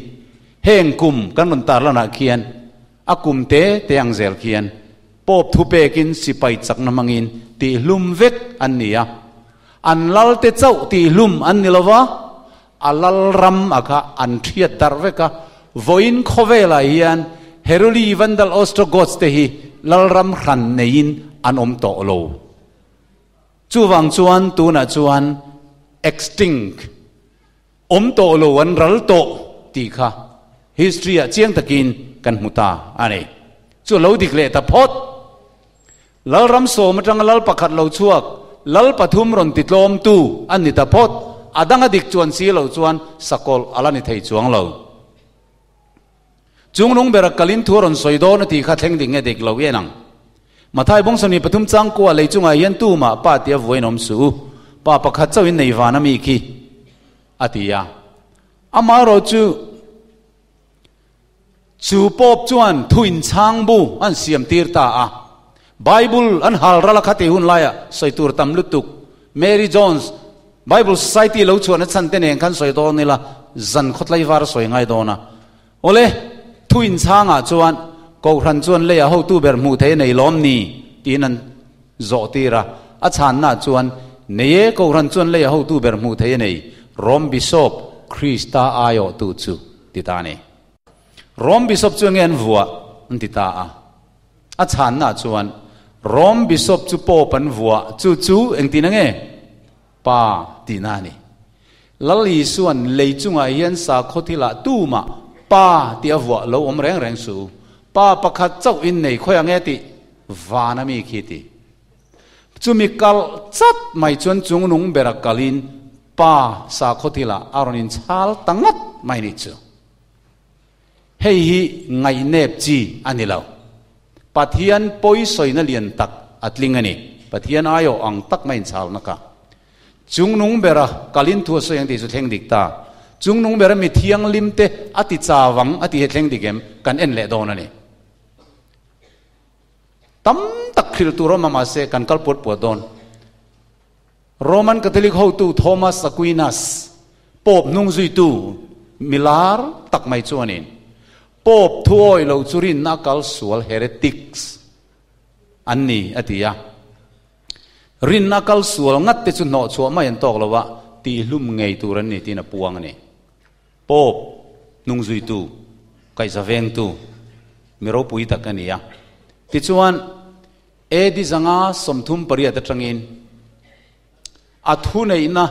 S1: แห่งกุมกันมันตาลนาเขียนอากุมเตเตียงเซลเขียนปอบทุเปกินสิไปจักนมังอินตีลุมเวกอันเนียอันลลเตเจ้าตีลุมอันนิลวะอัลลรัมอะกะอันเทียดารเวกะวอินโคเวลาเฮียนเฮรุลีวันดัลออสโตรกอสเตหีลลรัมขันเนยินอันอมโตโลจู่วังชวนตูนาชวน extinct อมโตโลวันรัลโตตีค่ะ history เจียงตะกินกันหุตาอันนี้ชั่วเราดิกเลตพอดลัลรำโซมจังลลปะคัดเราช่วลลลปทุมรนติดลมตูอันนี้ตะพดอาดังอดิกจวนสีเราชวนสกอลอะไรนี่ไทยจวงเราจงลงเบรกลินทัวรนสอยโดนตีค่าเทงดิเงเด็กเราเย็นังมาไทยบงสนีปทุมจังกัวเลยจงไอายันตูมาป้าเตียวยนมสูป้าปะขัดเจ้าอินในวานามีคี atia ama ro chu chu pop chuan thuin chang bu an siam tir ta a bible an hal ra la khate hun laya soi tur tam lutuk mary jones bible society lo chuan chan te nen khan soi don ni la zan khot lai var soi ngai dona ole thuin chang a chuan ko ran chuan le a ho tu ber mu the nei lom ni tinan zo tira a chan na chuan neye ko ran chuan le a ho tu ber mu the nei rom bishop krista ayo tu chu titani rom bishop chu ngen vua tita a a chan na chuan rom bishop chu po pan vua chu chu eng tin nge pa tinani lali suan lei chunga hian sa khothila tu ma pa ti avua lo om reng reng su pa pakhat chau in nei khoya nge ti vana mi khiti chumi kal chat mai chuan chung nung Berakalin. kalin pa sa khotila aronin chal tangat mai ni chu hei hi ngai nep chi anilo pathian poi soina lian tak atlingani pathian ayo ang tak mai chal naka chung nung bera kalin thu so yang ti chu theng ta chung nung bera mi thiang lim te ati chawang ati he theng dikem kan en le don ani tam tak khil tu ro ma ma se kan kal pot po don Roman Catholic ho tu Thomas Aquinas pop nung zui tu milar tak mai chuanin pop thuoi lo churin nakal sual heretics anni atia ya. rin nakal sual ngat te chu no chu mai an tok lowa ti lum ngei turan ni tin a puang ni pop nung zui tu kai zaveng tu miro pui takania ya. ti chuan e di zanga somthum pariat atangin à thu này na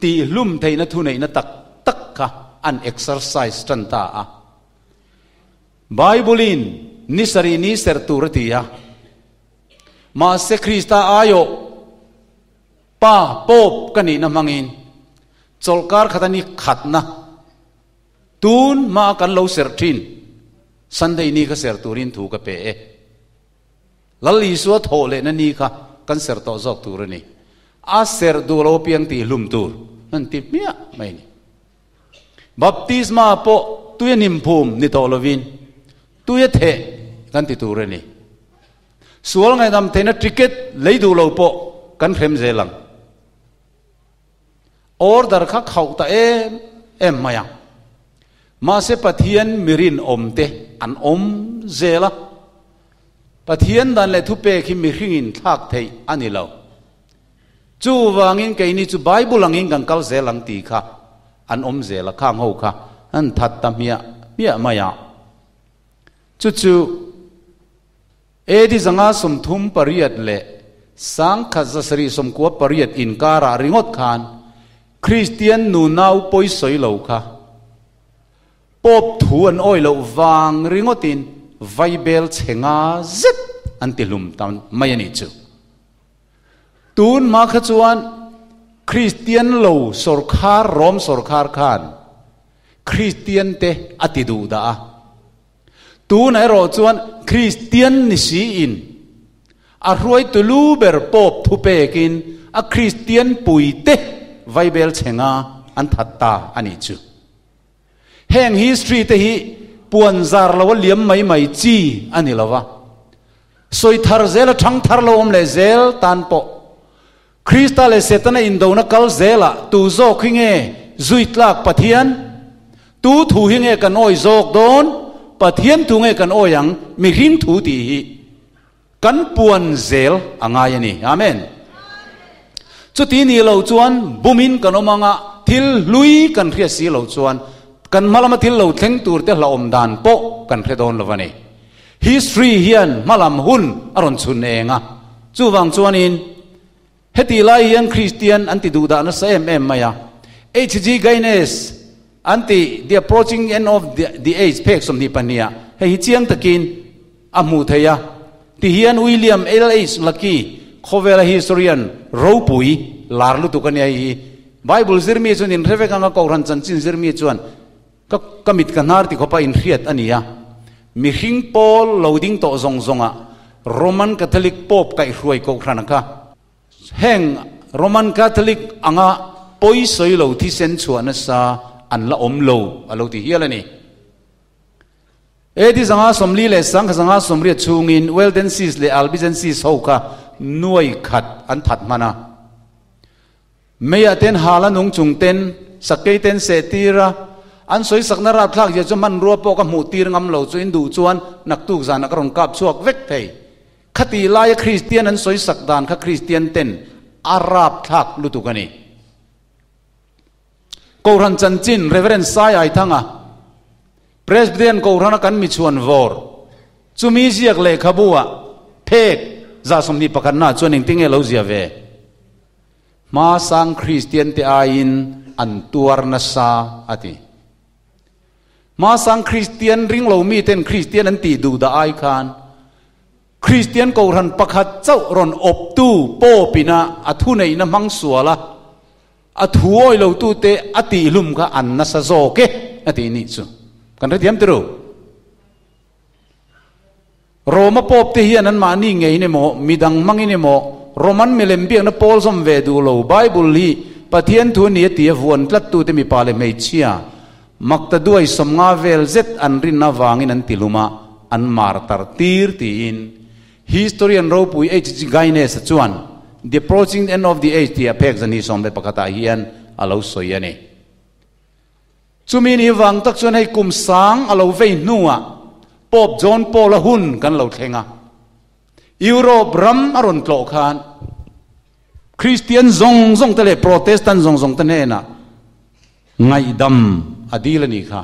S1: ti lum thấy na thu này na tắc tắc cả an exercise chân ta à Bible in ni sari ni ser tu ra ti à mà sẽ Krista ayo pa pop cái này na mangin cholkar khatani khatna tun ma kan lo ser thin sunday ni ka ser turin thu ka pe e. lali suwa thole na ni ka kan ser to jok tur ni aser du lo pian ti lum tur nan ti mia mai ni baptisma po tuya nim phum ni to lovin tuya the kan ti tur ni sual ngai dam te na ticket lấy du lo po kan khrem je lang or dar kha khau ta em em maya ma se pathian mirin om te an om zela pathian dan le thu pe khi mi hringin thak thei anilo chu in cái ni chu bible lang in gang kal ze lang ti kha an om ze la khang ho kha an that tam mia mia maya chu chu e di zanga sum thum pariat le sang kha za sum ko pariat in kara ringot khan christian nu nau poi soi lo kha pop thu an oi lo wang ringotin bible chenga zet an tilum tam mai ani chu ตูนมาขจวนคริสเตียนโลสรคาร์รอมสรคาร์คานคริสเตียนเตอติดูดาตูนไอรอจวนคริสเตียนนิสีอินอารวยตุลูเบอร์ปอบทุเปกินอคริสเตียนปุยเตไวเบลเชงาอันทัตตาอันนี้จูแห่งฮิสตรีเตฮีปวนจาร์ลาวเลียมไม่ไม่จีอันนี้ละวะสวยทาร์เซลทั้งทาร์ลอมเลเซลตันปอ Krista le setana in dona kal zela tu zo khinge zuit lak pathian tu thu hinge kan oi zok don pathian thu nge kan oyang mi rim thu ti hi kan puan zel anga yani amen chu ti ni lo chuan bumin kanomanga thil lui kan khia si lo chuan kan malama thil lo theng tur te la om dan po kan khre don lovani history hian malam hun aron chunenga chu wang chuanin heti lai yan christian anti du da na sa em em maya hg gaines anti the approaching end of the, the age pek som ni pania hei chiang takin amu theya ti hian william l lucky khovela historian ropui larlu tu kania hi bible zirmi chun in reve kanga ko ran chan chin zirmi chuan ka kamit ka nar ti khopa in hriat ania mi hing pol loading to zong zonga roman catholic pope kai hruai ko khranaka แห่งโรมันคาทอลิกอ่างปอยสอยโลที่เซนชวนซาอันละอมโลอะโลที่เฮียละนี่เอดิสังอาสมลีเลสังสังอาสมเรียชูงินเวลเดนซิสเลอัลบิเซนซิสโฮค่ะน่วยขัดอันถัดมานะไม่อาเต้นหาละนุงจุงเต้นสักเกเต้นเสตีระอันสวยสักนราพลากเยจะมันรัวปอกหมูตีรงำเหล่าจวนดูจวนนักตูกสานักรองกับชวกเวกเทยคติลายคริสเตียนนั้นสวยสักดานคริสเตียนเต็นอาราบทักลุตุกันีกรันจันจินเรเวเรนซายไอทังอ่ะเพรสเดียนกรันกันมิชวนวอร์จุมีเสียกเลขบัวเพกจาสมนิปกันนาจวนหนึ่งติงเอลเซียเวมาสังคริสเตียนเตอายินอันตัวนัสาอทิมาสังคริสเตียนริงโลมีเต็นคริสเตียนอันตีดูดาไอคานคริสเตียนกูรันประคัดเจ้ารอนอบตู้โป้ปินาอธุในน้ำมังสัวละอัทอโอยเราตู้เตอติลุมก็อันนัสโซเกอตินิสุกันเรียมติรูโรมาปอบเตียนั้นมานี่ไงเนี่ยโมมีดังมังเนี่ยโมโรมันเมลมเบียงนะพอลสมเวดูโลไบเบิลลีปะเทียนทุนีเตีฟวนตลัดตูเตมีปาเลเมเชียมักตะด้วยสมงาเวลเซตอันรินนาวางินันติลุมาอันมาร์ตาร์ตีร์ตีอิน historian ro pui h gaine sa chuan the approaching e n d of the age the apex a n d he som le pakata hian alo s o y a n e chumi ni wang tak chuan hei kum sang alo ve nuwa pop john paul a hun kan lo t h e n g a europe ram aron tlo khan christian zong zong tele protestant zong zong tane na ngai dam adil ani kha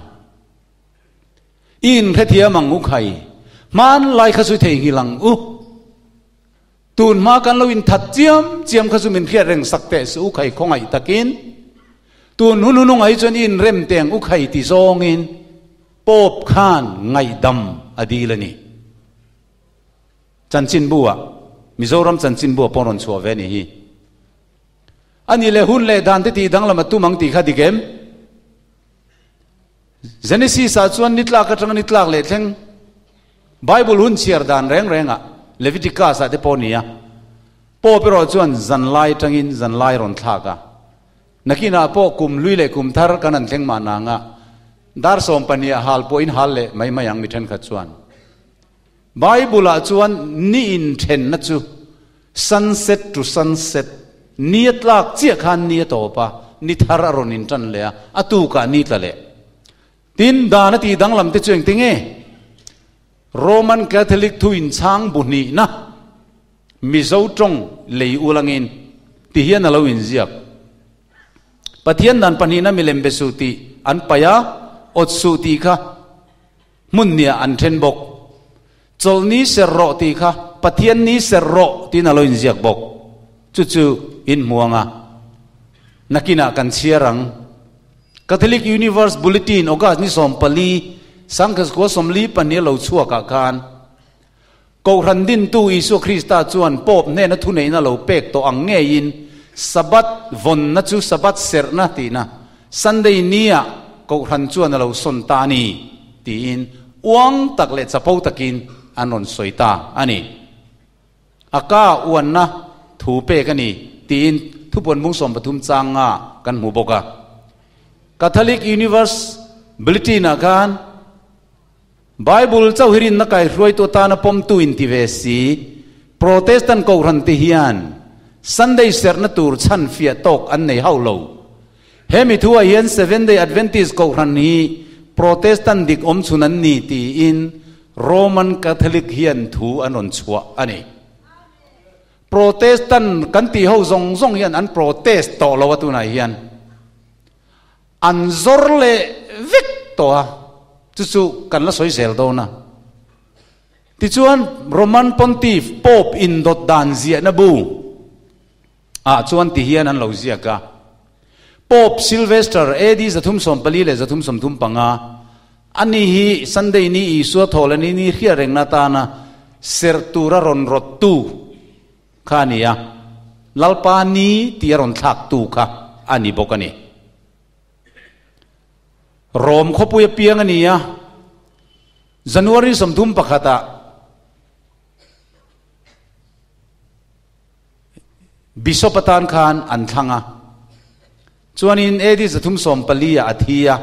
S1: in p h e t i a mangu khai man lai kha su thei hilang u uh, tun ma kan lo in that chiam chiam kha su min khia reng sak te su khai khong ai ta kín. nu nu nu ngay chon in rèm teng u khai ti zong in pop khan ngai dam adilani chan chin bua ram chan chin bua poron chuwa ve ni anh ani le hun le dan te ti dang lama tu mang ti kha dikem genesis a chuan nitla ka tang nitlak le thleng bible hun chiar dan reng renga Leviticus ate ponia po pero chuan zanlai tangin zanlai ron thlaka nakina po kum luile kum thar kanan thlengma nanga dar som pania hal po in hal le mai mayang mi then kha chuan bible a chuan ni in then na chu sunset to sunset ni tlak chia khan ni to pa ni thar ron in tan le atu ka ni tla le tin dana ti dang lam te chueng tinge Roman Catholic thu in sang bu ni na mi zo trong le ulangin ti hian alo in ziak pathian dan panina milem besuti an paya ot su ti kha mun nia an then bok chol ni ser ro ti kha pathian ni ser ro tin alo in ziak bok chu chu in muanga nakina kan siarang Catholic Universe Bulletin ogas ni som pali สังคสกสมลีปันนีเราชั่วกาการกรันดินตูอิสุคริสตาจวนปอบเนนทุเนนเราเปกตัวอังเงยินสบัดวนนัจุสบัดเสรนาตีนะสันเดนียกรันจวนเราสนตานีตีนอวงตักเลสะพตะกินอันนนสวยตาอันนี้อาก้าอวนนะถูเปกันนี่ตีนทุบนมุงสมปทุมจาง่ะกันหมูบกะคาทอลิกยูนิเวอร์สบรลิตีนะกัน bible chau hirin na kai roi to ta na pom tu in protestant ko ran ti hian sunday ser na tur chan fia tok an nei hau lo he mi thua hian seven day adventist ko ran ni protestant dik om Sunan ni ti in roman catholic hian thu anon chua ani protestant kan ti ho zong zong hian an protest to lo tu na hian an zor le vek to a จู่ๆกันละสวยเซลโดนะที่ชวนโรมันปอนทีฟป๊อปอินดอดานเซียนะบูอ่ะชวนที่เฮียนันเราเซียกะป๊อปซิลเวสเตอร์เอดีจะทุ่มสมปลีเลยจะทุ่มสมทุ่มปังอ่ะอันนี้ฮีซันเดย์นี้อีสัวทอลนี้นี่เฮียเรงนาตานะเซอร์ตูรารอนรถตู้ข้านี่อ่ะลัลปานีที่รอนทักตู้ค่ะอันนี้บอกกันนี่รอมขบุยเปียงอันนี้อ่ะ j a n u า r สมทุมปะขัตะบิสอปตานคานอันทังอ่ะชวนินเอดีสทุมสมปลีอาทีอ่ะ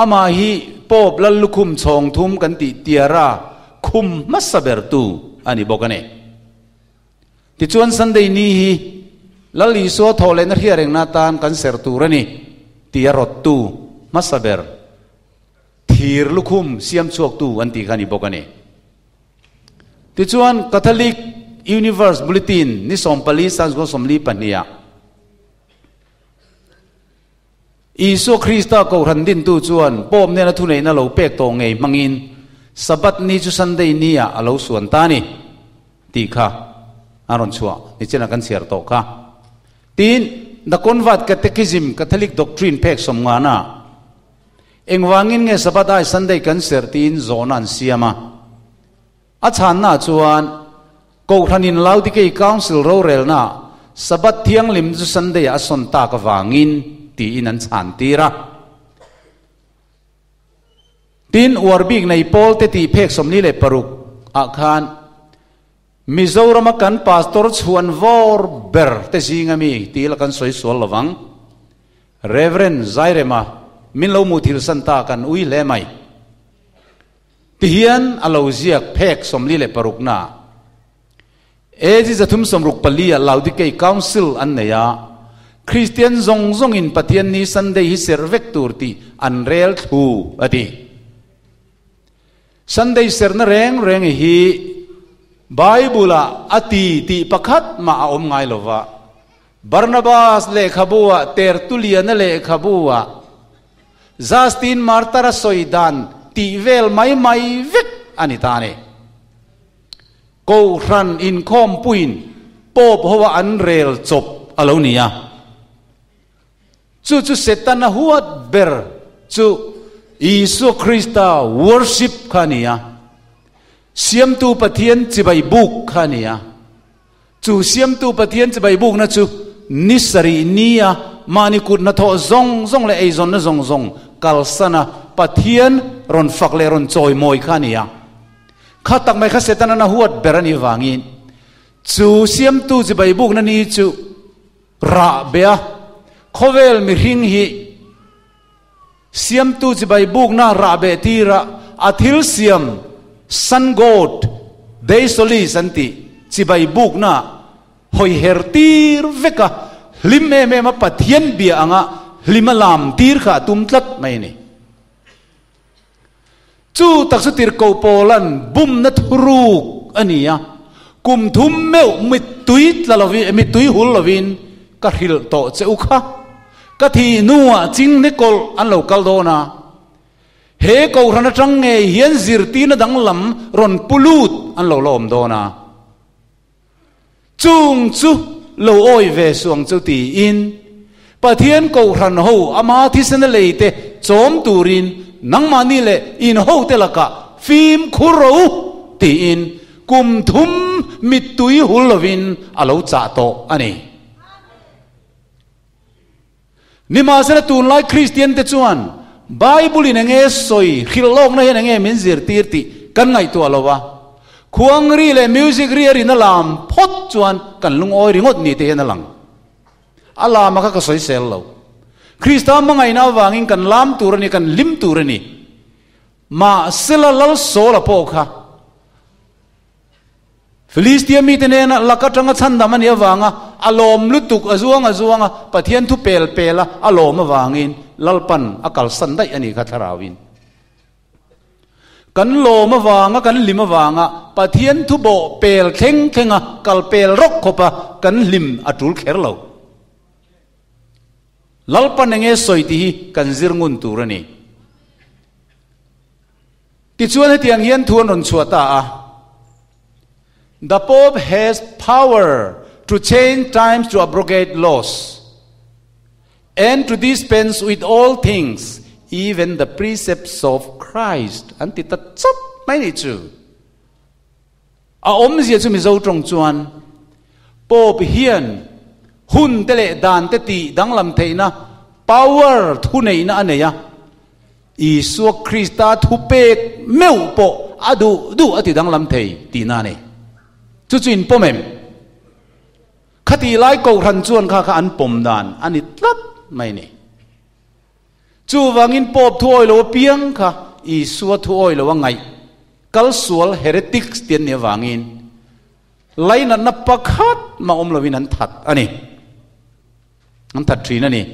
S1: อามาฮีปอบลลุคุมชงทุมกันติเตียราคุมมัสเบรตูอันนี้บอกกันเองที่ชวนสันเดนี้ฮีลลลีสัวทอเลนเรียเรงนาตานกันเสรตูรนี่ tiya rottu masaber thir lukhum siam chok tu anti khani bokani Tujuan chuan catholic universe bulletin ni sompali sans go somli pania ya. isu khrista ko rendin tu chuan pom ne na thu nei na lo pek to ngei mangin sabat ni tu sunday ni ya alo suan ta ni ti aron cua, ni chena kan sier to tin the convert catechism catholic doctrine pek som nga na engwangin nge sabadai sunday concert in zonan siama chan na chuan ko thanin laudike council ro rel na sabat thiang lim chu sunday son ta ka wangin ti in an chan tira tin uarbik nei pol te ti pek som ni le paruk akhan mizoram kan pastor chuan vor ber te zinga mi tila kan soi sual lawang reverend zairema min lo mu santa kan ui le mai ti hian alo ziak phek somli le parukna e ji zathum somruk pali a laudi ke council an neya christian zong zong in pathian ni sunday hi servek turti an rel thu ati sunday serna reng reng hi Bible ati ti pakhat maaom ngai lova Barnabas le khabua Tertullian le khabua Zastin Martara soidan ti vel mai mai vek anitane ko ran in kom puin pop hoa an rel chop alonia chu chu setan huat ber chu Isu Krista worship khania สียมตูปะเทียนจะไปบุกขานี่ยจู่เสียมตูปะเทียนจะไปบุกนะจู่นิสรีนี่มานิกุดนะทอจงจงเลยไอ้จอนนะจงจงกัลสนะปะเทียนรอนฟักเลยรอนจอยมอยขานี่ยขัดตั้งไม่ข้าเสตนานะหัวเบรนีวางินจู่เสียมตูจะไปบุกนั่นนี่จู่ระเบียขเวลมิหิงฮีเสียมตูจะไปบุกน่าระเบตีระอธิลเสียม sun god they soli santi chibai buk na hoi her tir veka lim me me ma pathian bia anga limalam tir kha tum tlat mai ni chu taksu tir ko polan bum na thuruk ania kum thum meu mi tui lalovi mi tui hul lovin ka hil to che ukha ka thi nuwa ching ne kol an lo kal do na he ko ran atang nge hian zirti na dang lam ron pulut an lo lom na chung chu lo oi ve suang chu ti in pathian ko ran ho ama thi sen le te chom turin nang mani le in ho te laka phim khuro ti in kum thum mit tui hulovin alo cha to ani ni ma se tun lai christian te chuan Bible nenge soi khilong na nenge minzir tirti kan ngai tu alowa khuang ri le music ri ri na lam phot chuan kan lung oi ringot ni te na lang ala ma ka ka soi sel lo khrista ma ngai na wangin kan lam tur ni kan lim tur ni ma sila lal so la po kha ฟิลิสเตียมีแต่เนี่ยนะลัก็จังก์ชันดามันเยาวังอ่ะอารมณ์ลุตุกอจวงอจวงอ่ะปะเทียนทุเปลเปล่ะอารมณ์มาวางอินลัลปันอากาศสันได้อันนี้กัทราวินกันโลมาวางอ่ะกันลิมาวางอ่ะปะเทียนทุโบเปลเข่งเข่งอ่ะกัลเปลรกขบะกันลิมอัดรูเขรลาลัลปันเองสวยดีกันซิรงุนตูรนี่ติดชวนให้เตียงเฮียนทวนรนชัวตาอ่ะ The Pope has power to change times to abrogate laws and to dispense with all things, even the precepts of Christ. Anti tatsop mai chu. A om zia chu mi zo trong chuan. Pope hian hun tele dan te ti dang lam na power thu nei na aneya. Isu Krista thu pek meu po adu du ati dang lam thei ti na nei. จู่จินปมเอมคดีไล่กทันจวนข้าข้าอันปมดาน อันนี้ตัดไม่นี่จู่วังอินปอบทั่วโลเปียงข้าอีสัวทั่วโลว่าไงกัลสวลเฮเรติกเตียนเนี่ยวังอินไล่นั้นนับปักฮัดมาอมลวินันทัดอันนี้อันทัดทีนั่นนี่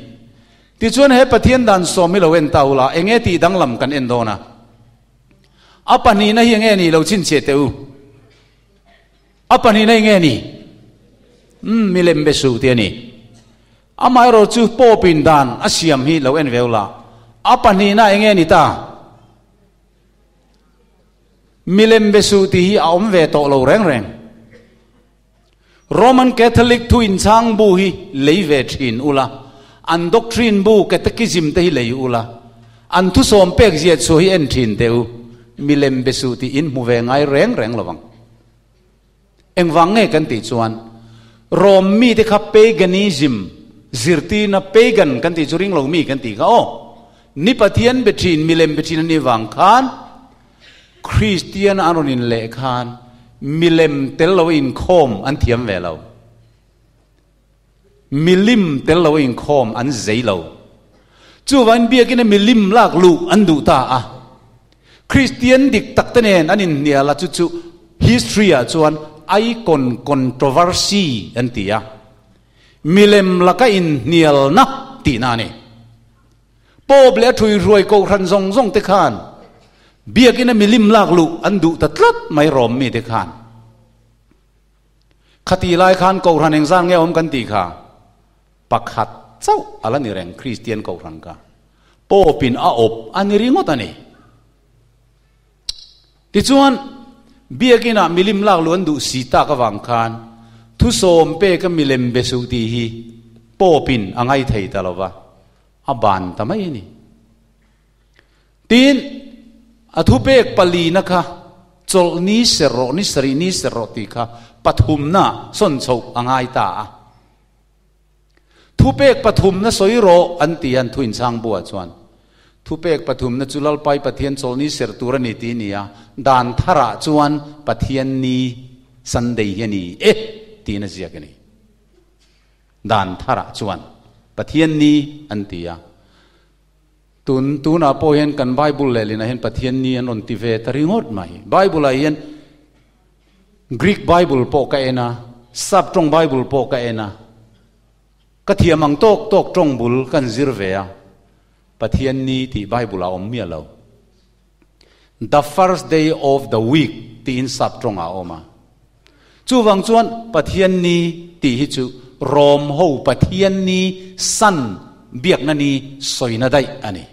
S1: ที่ชวนเฮปะเทียนดันสมิโลเวนตาวลาเองเอตีดังลำกันเอ็นโดนะอัปนีนะเฮงเอนีเราชินเชตเอว apa ni nei nge ni um mi lem be su te ni amai ro chu po pin dan asiam hi lo en vela apa ni na nge ni ta mi lem be su ti hi a om ve to lo reng reng Roman Catholic thu in sang bu hi lấy về trin ula an doctrine bu catechism te hi lấy ula an thu som pek ziet so hi en trin te u milem besu ti in mu ve ngai reng reng lawang เองวังเงกันติจวนรอมมีที่เขับเปกันิซิมจิรตีนับเปกันกันติจุริงเรามีกันติเขานิปเทียนเบชินมิเลมเบชินนิวังคานคริสเตียนอนุนินเลคานมิเลมเตลเราอินคอมอันเทียมเวลามิลิมเตลเราอินคอมอันเจเราจู่วันเบียกินมิลิมลากลูอันดูตาอะคริสเตียนดิกตักเตเนนอันนี้เนี่ยละจุ่จุ่ history อ่ะจวน icon controversy an tia milem laka in nial na ti na ni pob le thui ruai ko ran zong zong te khan biak in a milim lak lu an du ta tlat mai rom mi te khan khati lai khan ko ran eng zang nge om kan ti kha pakhat chau ala ni reng christian ko ran ka popin a op an ringot ani ti chuan เบียกินะมิลิมลากล้วนดุสีตากวังคานทุโซมเป้ก็มิเลมเบสุตีฮีโปปินอังไงไทยตลอดวะอับานทำไมนี่ตีนอธุเปกปลีนะคะจลนี้เสรนิสรีนิสรติคะปฐุมนะส้นโกอังไงตาทุเปกปฐุมนะสอยโรอันตียันทุนสร้างบวชชวน thu pek pathum na chulal pai pathian ni ser tura ni ti nia dan thara chuan pathian ni sunday hian ni e ti na zia ni dan thara chuan pathian ni an tia tun tu na po hen kan bible le lina hen pathian ni an on ti ve ta ringot mai bible a hian greek bible po ka ena sub trong bible po ka ena ka thiamang tok tok trong bul kan zirvea ประเทนนี้ที่ไบบิลเราเมียเรา the first day of the week ที่อินสับตรงอาออมาจู่วังจวนประเทนนี้ที่ฮิจูโรมหูประเทนนี้สันเบียกนั่นนี่สวยนัได้อันนี้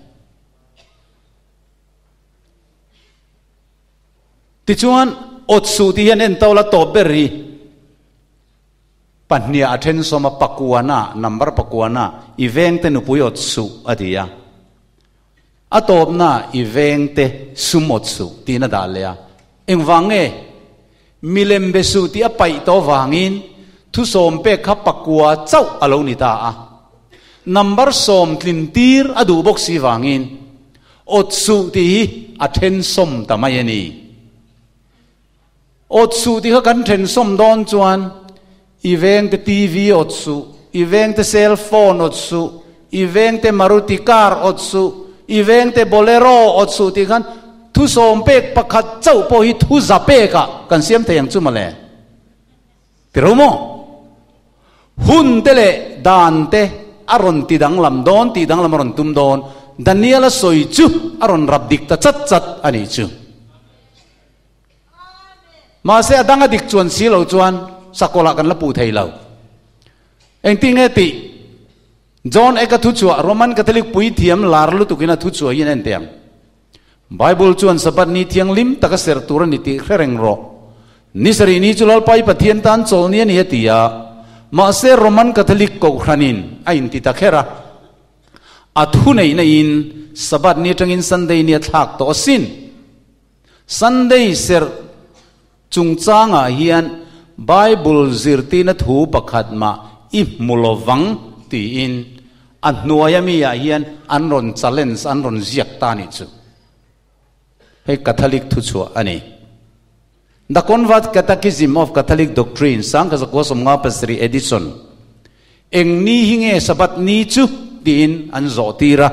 S1: ที่ชวนอดสูที่เห็นเต่าละตัวเบรีปัญญาอัจฉริยะมาปักวานานัมบาร์ปักวานาอีเวนตงเตนุพยอดสูอดียา a top na i veng te sumot su ti na dal ya eng wange milem be ti a to wangin thu som pe kha pakua chau alo ni ta a number som tlin tir adu bok si wangin ot su ti a then som ta ni ot su ti kha kan then som don chuan i veng te tv ot su i te cell phone ot su i te maruti car ot su อีเวนต์โบเลโรอดสูติกันทุสมเป็กประคัดเจ้าปอฮิทุจับเป็กะกันเสียมแต่ยังจุมาเลยติรู้มั้งหุ่นเตเลดานเตอรอนตีดังลำดอนตีดังลำรอนตุมดอนดันเนียลสอยจุอรอนรับดิกตะจัดจัดอันนี้จุมาเสียดังอดิกจวนสีเหลาจวนสักโกละกันละปูไทยเหลาเองติงเอติ John eka thu chu Roman Katolik pui thiam larlu tu kina thu chu hi nen Bible chuan sapat ni tiang lim tak ser tura ni tiang khereng ro ni sari ni chulal pai pathian tan chol ni ni hetia ma Roman Katolik kau kanin a in ti ta khera a thu nei in sabat ni tengin sunday ni thak to sin sunday ser cungcang ahiyan bible zirti na thu pakhat ma i mulowang an nuai mi ya hian an ron challenge an ron ziak ta ni chu he catholic thu chu ani the convert catechism of catholic doctrine sang ka ko som nga pasri edison eng ni hinge sabat ni chu tin an zo tira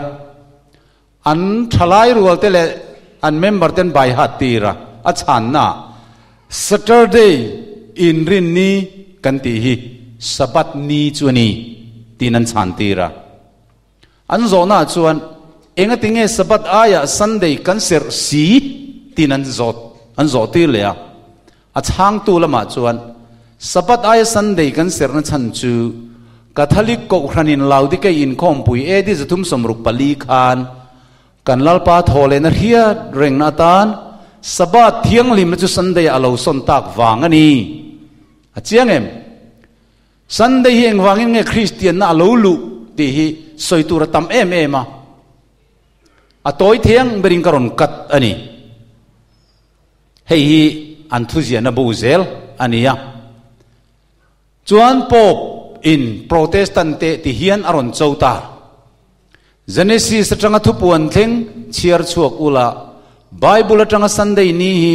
S1: an thalai rual te le an member ten bai hat tira a chan na saturday in rin ni kan ti hi sabat ni chu ni tin an chan tira an na chuan enga tinge sabat aya sunday concert si tin an zot an zot ti le a chang tu lama chuan sabat aya sunday concert na chan chu catholic ko khranin laudi ke in khom pui e di zathum somruk pali khan kan lal pa thole na hia reng na tan sabat thiang lim chu sunday alo son tak wang ani a chiang em sunday hi engwangin nge christian na alo lu ti hi soitura tam em eh, em a toy thiang bering karon kat ani hei hi anthuzia na buzel ania ya. chuan pop in protestante ti hian aron chota genesis atanga thupuan thleng chiar chuak ula bible atanga sunday ni hi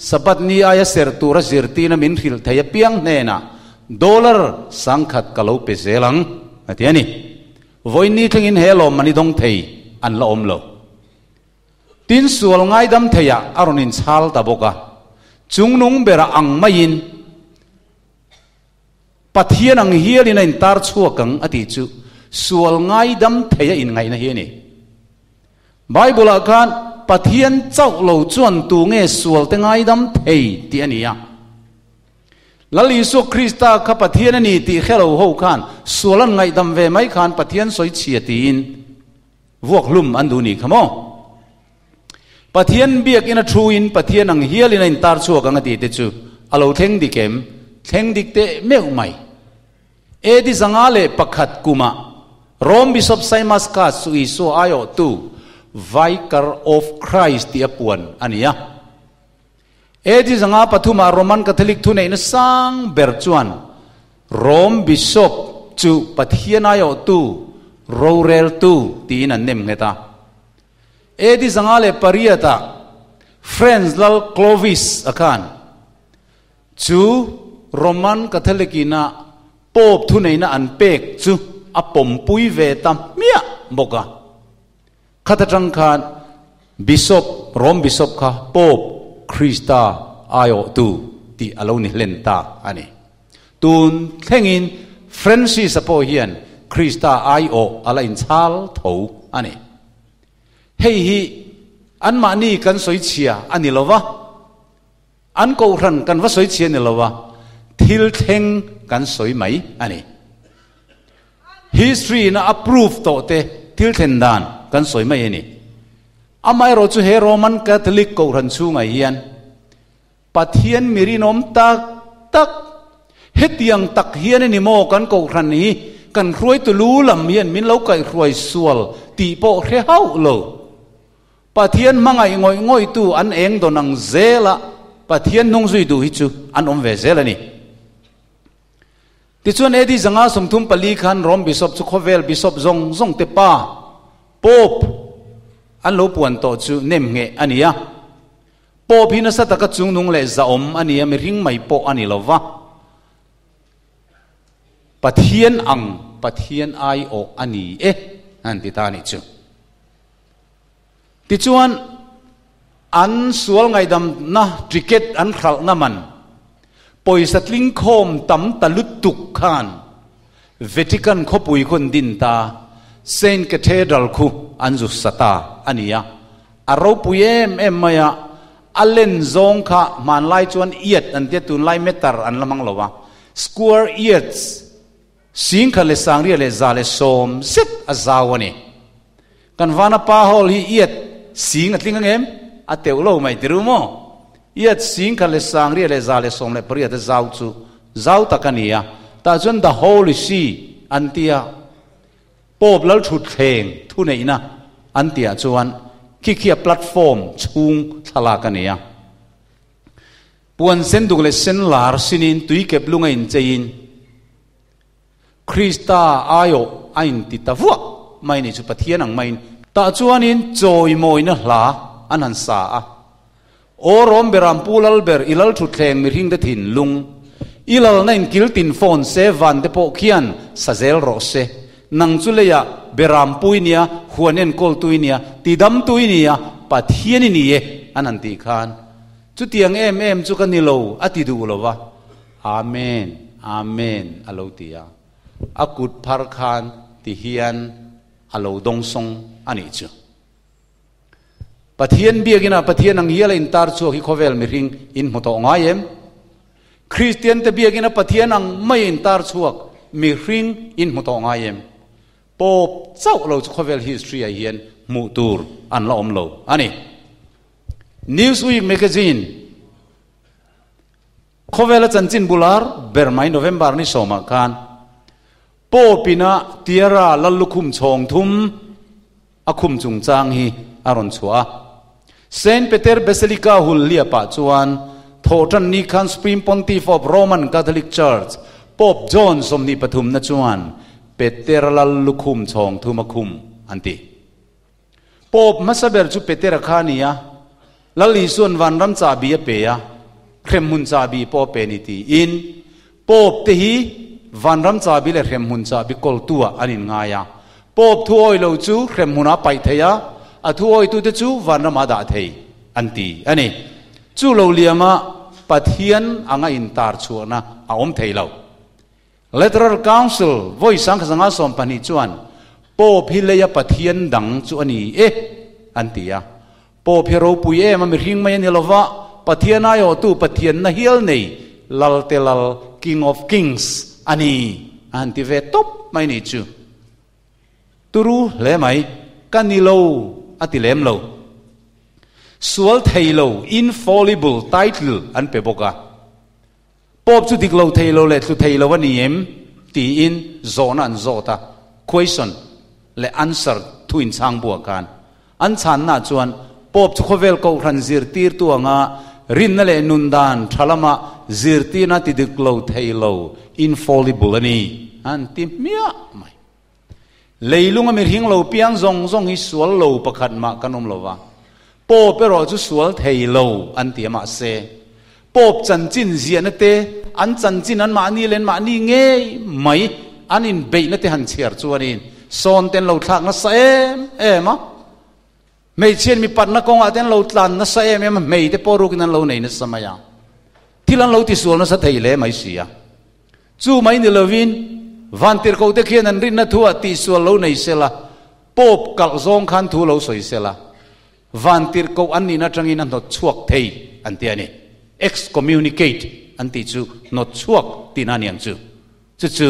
S1: sabat ni aya ser tura zirti na min thil thaya piang nena dollar sangkat kalau pe zelang ani. voi ni thing in helo mani dong thei an la om lo tin sual ngai dam theya aron in sal ta boka chung nung bera ang mai in pathian ang hial in in tar chua kang ati chu sual ngai dam theya in ngai na hi ni bible akan pathian chau lo chuan tu nge sual te ngai dam thei ti ania ลลีสุคริสตาขปเทียนนี่ตีเข่เาหูขันส่วนไงดำเวไม่ขันปเทียนสอยเฉียตีนวกลุ่มอันดูนี่ขโมปเทียนเบียกอินทรูอินปเทียนังเฮียลินินตาร์ชัวกังตีเตจูอาลราเทงดิเกมเทงดิเตเมื่อไม่เอดิสังอาเลปักขัดกุมารอมบิสอบไซมัสกาสุอิสุอายอตูไวคกร์ออฟคริสต์ที่อปวนอันนี้ edi zanga pathuma roman catholic thu nei sang berchuan rom bishop chu pathiana yo tu ro rel tu tin an nem ngeta edi zanga le pariata friends lal clovis akan chu roman catholic ina pop thu nei na an pek chu a pom pui ve tam mia boga, khata tang khan bishop rom bishop kha Pope คริสต์อายุตูที่อาลูนิเลนตาอันนี้ตูนเท่งินฟรานซิสพอเฮียนคริสต์อายุอะไรอินั่ลทูอันนี้เฮ้ฮีอันมานี่กันสวยเชียอันนี้หรอวะอันกูรันกันว่าสวยเชียนี่หรอวะทิลเท่งกันสวยไหมอันนี้ history na approve to te til ten dan kan soy mai ni amai ro chu he roman catholic ko ran chu ngai hian pathian miri nom tak tak hetiang tak hian ni mo kan ko ran ni kan ruai tu lu lam hian min lo kai ruai sual ti po hre hau lo pathian mangai ngoi ngoi tu an eng do nang zela pathian nung zui du hi chu an om ve zela ni ti chuan e di zanga sumthum pali khan rom bishop chu khovel bishop zong zong te pa pope อันลปวนโตจูเนมเงอันนี้ปอพินสตะกจุงนุงเลจะอมอันนี้ม่ริงไม่ปออันนี้ลวะปะเทียนอังปะเทียนไอโออันนี้เอ๊ะันติตานิจูติจวนอันสวลไงดำนะทริกเก็ตอันขลักน้ำมันปอยสัตลิงโคมตำตะลุตุกขานเวทิกันขบุยคนดินตา sen ke the dal khu an zu sata ania a ro pu em em maya alen zong kha man lai chuan iet an te tun lai meter an lamang lowa square iets sing khale sang ri le zale som zip a zawani kan wana pa hol hi iet sing atling em a teu lo mai diru mo iet sing khale sang ri le zale som le priya de zau chu zau takania ta chuan the holy see antia ปอบแล้วฉุดเพลงทุนไหนนะอันเตียจวนขี้เขียแพลตฟอร์มชุงสลากันเนี่ยปวนเส้นดุเลเส้นลาร์สินินตุยเก็บลุงอินเจยินคริสตาอายุอินติตาวัวไม่นี่จุปเทียนังไม่ตาจวนินจอยมอยนะลาอันหันสาโอรมเบรัมปูลลเบรอิลลชุดแลงมิริงเดถินลุงอิลลนั่นกิลตินฟอนเซวันเดโอเคียนซาเซลโรเซ nang chu leya beram pui nia huanen kol tui nia tidam tui nia pathian ni ye anan ti khan chu tiang em em chu kan ni lo ati du lo wa amen amen alo tia akut phar khan ti hian alo dong song ani chu pathian biagina pathian ang hiala in tar chu hi khovel mi ring in moto ngayem christian te biagina pathian ang mai in tar chuak mi ring in moto ngayem ปเจ้าเราจะเวลฮิสตรีเฮียนมูตูรอันละอมโลอันนี้ Newsweek magazine วเวลจันจินบุลาร์เบอร์ไมน์โนเวมบาร์นี่สมากันปอปินะเตียราลลุคุมชงทุมอาคุมจุงจางฮีอารอนชัวเซนเปเตอร์เบสลิกาฮุลเลียปาจวนทอตันนีคันสปริมปอนตีฟอบโรมันคาทอลิกเชิร์ชปอบจอห์นสมนีปฐุมนจวน Peter la lukum chong thu makum anti pop masaber chu Peter khania la li suan van ram cha bi pe ya khrem hun cha bi po pe ni ti in pop te hi van ram cha bi le khrem hun cha bi kol tua anin nga ya pop thu oi lo chu khrem huna pai the ya a thu oi tu te chu van ram ada thei anti ani chu lo liama pathian anga in tar chuana a om thei lo Electoral Council voi sang khazang a som pani chuan po phileya pathian dang chu eh, ani e antia po phero pui em mi ring mai ni lova pathian ayo tu pathian na hial nei lal telal king of kings ani anti ve top mai ni chu turu le mai kanilo atilem lo sual thailo infallible title an pe boka ปอบสุดทิกเราเทเราเลยสุดเทเราว่านี้เองตีอินโซนันโซตาค u e s t i และอ answer ทุ่นสังบวกกันอันชันน่ะชวนปอบทุกเวลเขรันซีร์ตีร์ตัวงารินนั่นเลยนุนดานทั้มาซีร์ตีน่ะติดกลัวเทเรอินฟอล l i b l e นี่อันทีมีอะไรเลยลุงมีหิ้งเราเปียงซงซงอิสวลเราประคันมากันนุ่มเราวะปอบเปรอจุสวลเทเราอันทีมาเซ pop chân chin zia na te an chân chin an ma ni lên mà ni nghe mai an in be na te han chiar anh in son tên lo thak nó sa em em a mei chen mi pat na kong a ten lo tlan na sa em em mei te poruk nan lo nei na samaya thilan lo ti sual na sa thei le mai sia chu mai ni lovin van tir ko te khian an rin na thu a ti sual lo nei se la pop kal zong khan thu lo soi se la van tir ko an ni na tangin an no chuak thei an ti ani excommunicate อันติจูนดชวกตินานียนจูจูจู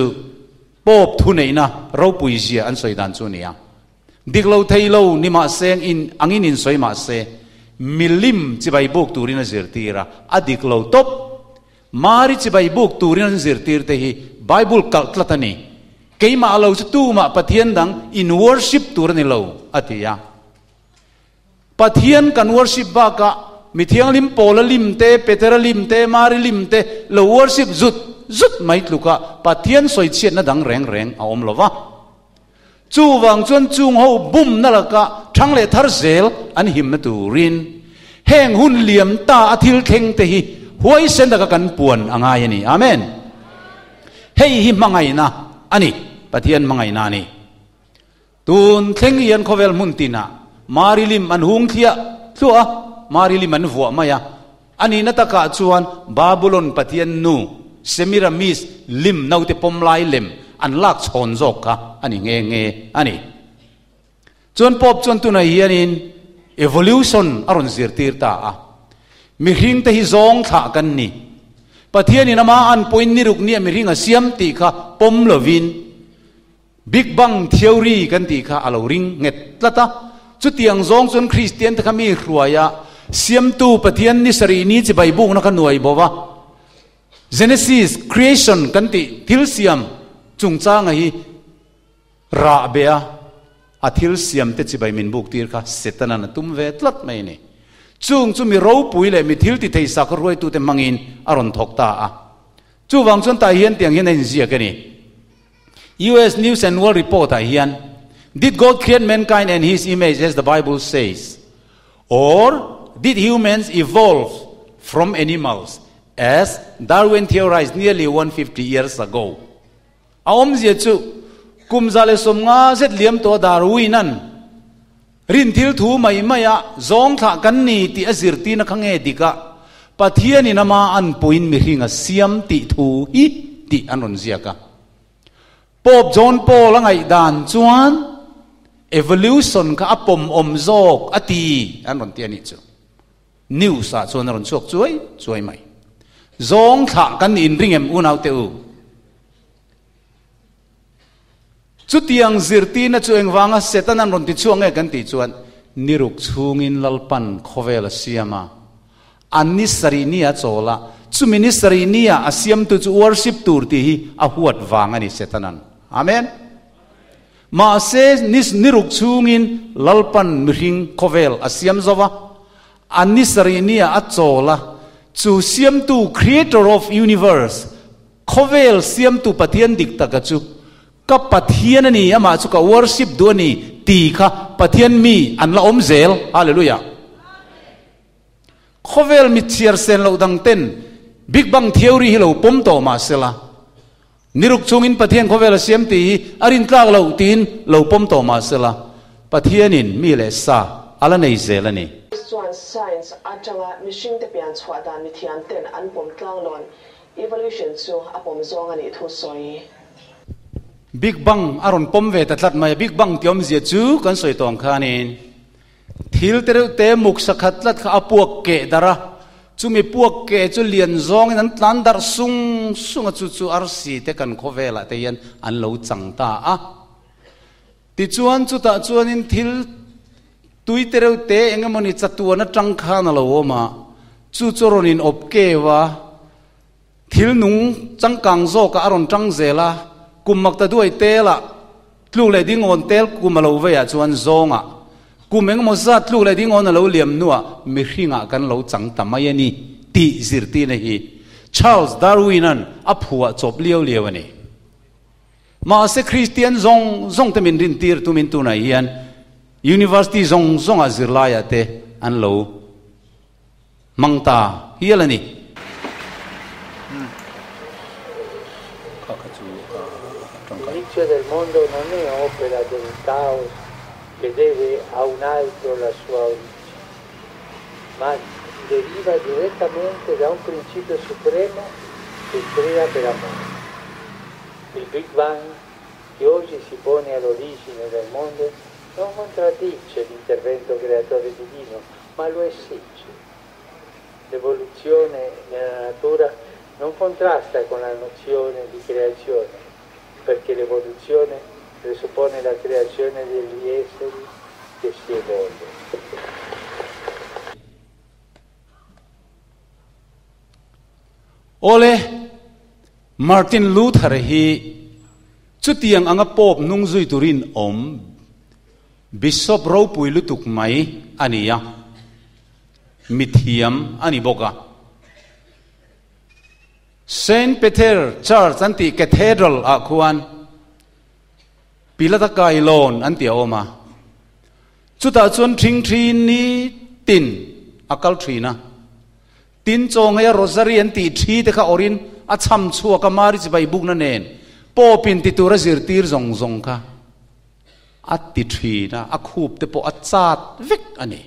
S1: ปอบทุนเอนะเราปุยเสียอันสวยดันจูเนี่ยดิกเราไทยเรานิมาเซงอินอังอินินสวยมาเซมิลิมจิบายบุกตูรินาเสียตีระอดิกเราตบมาริจิบายบุกตูรินาเสียตีร์เตหีไบเบิลกัลตตันี kay maalaw sa tuma patiyan dang in worship tura nilaw atiya. Patiyan kan worship ba ka mi thiang lim pola lim te peter lim te mari lim te lo worship zut zut mai luka pathian soi chiat na dang reng reng a om lova chu wang chuan chung ho bum na la ka thang le thar zel an him na tu rin heng hun liam ta athil kheng te hi huai sen da ka kan puan angai ni amen hei hi mangai na ani pathian mangai na ni tun thleng yan khovel mun tina mari lim an hung thia thua marili manvua maya ani na taka chuan babylon patian nu semiramis lim naute pomlai lem an lak chhon jok ani nge nge ani chuan pop chuan tuna hianin evolution aron zir tir ta a mi hring te hi zong tha kan ni pathian in ama an point ni ruk ni mi ringa siam ti kha pom lovin big bang theory kan ti kha alo ring nget lata chutiang zong chun christian ta khami ruaya siam tu pathian ni sari ni chi bai bung na kan nuai bowa genesis creation kan ti thil siam chung cha nga hi ra bea a thil siam te chi bai min buk tir kha setana na tum ve tlat mai ni chung chu mi ro pui le mi thil ti thei sak ruai tu te mangin aron thok ta a chu wang chon ta hian tiang hian hin zia ka ni US News and World Report ta hian did God create mankind in his image as the Bible says or did humans evolve from animals as Darwin theorized nearly 150 years ago? Aom zia chu kum zale som nga zet liam to Darwin an rin thil thu mai maya zong tha kan ni ti azir ti na khange dika pathian in ama an puin mi ringa siam ti thu hi ti anon zia ka pop john paul ngai dan chuan evolution ka apom om zok ati anon ti ani chu niu sa chuan ron chuak chuai chuai mai zong thang kan in ring em unau te u chu tiang zirti na chu engwanga setan an ron ti chuang e kan ti chuan niruk chungin lalpan khovel siama anni sarinia chola chu ministry nia asiam tu chu worship tur ti hi a huat wanga ni setanan amen ma se nis niruk chungin lalpan mihring khovel asiam zowa anisarinia achola chu siam tu creator of universe khovel siam tu pathian dik taka chu ka pathian ani ama chu ka worship du ani ti kha pathian mi an la om zel hallelujah khovel mi chiar sen lo dang ten big bang theory hi lo pom to ma sela niruk chung in pathian khovel siam ti arin tlak lo tin lo pom to ma sela pathian in mi le sa ala nei zel ani science atanga mihring te pian chhuah dan ni thiam ten an pom tlang lon, evolution chu a pom zawng ani thu soi. big bang aron pom ve tatlat mai big bang tiom zia chu kan soi tong khanin thil ter te muk sakhat lat kha apuak ke dara chu mi puak ke chu lian zong in an tlan dar sung sunga chu chu ar si te kan kho vela te yan an lo chang ta a ti chuan chu ta chuan in thil tui te reu te enga moni chatua na tang kha na lo ma chu choron in op ke wa thil nung chang kang zo ka aron tang zela kum mak ta duai te la tlu le ding on tel kum lo ve ya chuan zonga kum eng mo za tlu le ding on lo liam nuwa mi hringa kan lo chang tamai ani ti zirti na hi charles darwin an aphuwa chop liao liawani ma se christian zong zong te min rin tir tu tu na hian university zong zong a zirlaya te an lo mangta hialani L'inizio del mondo non è opera del caos che deve a un altro la sua origine, ma deriva direttamente da un principio supremo che crea per amore. Il Big Bang che oggi si pone all'origine del mondo non contraddice l'intervento creatore divino, ma lo esige. L'evoluzione nella natura non contrasta con la nozione di creazione, perché l'evoluzione presuppone la creazione degli esseri che si evolvono. Ole Martin Luther hi chutiang anga pop nungzui turin om บิชอปรูปุยลุตุกไหมอันนี้ยมิทิยมอันนี้บอกะเซนเปเทอร์ชาร์สันติเคทเดรัลอาควันพิลาตะกายลอนอันเตีโอมาจุดอาจวนทิงทีนี้ตินอักลทีนะตินจงเฮยโรซารีอันตีทีเด็กเขาอรินอาชัมชัวกามาริสไปบุกนั่นเองโปปินติดตัวรซิร์ตีร์จงจงค่ะอัดติทรีนะอักูบเตปอัดจัดเวกอันนี้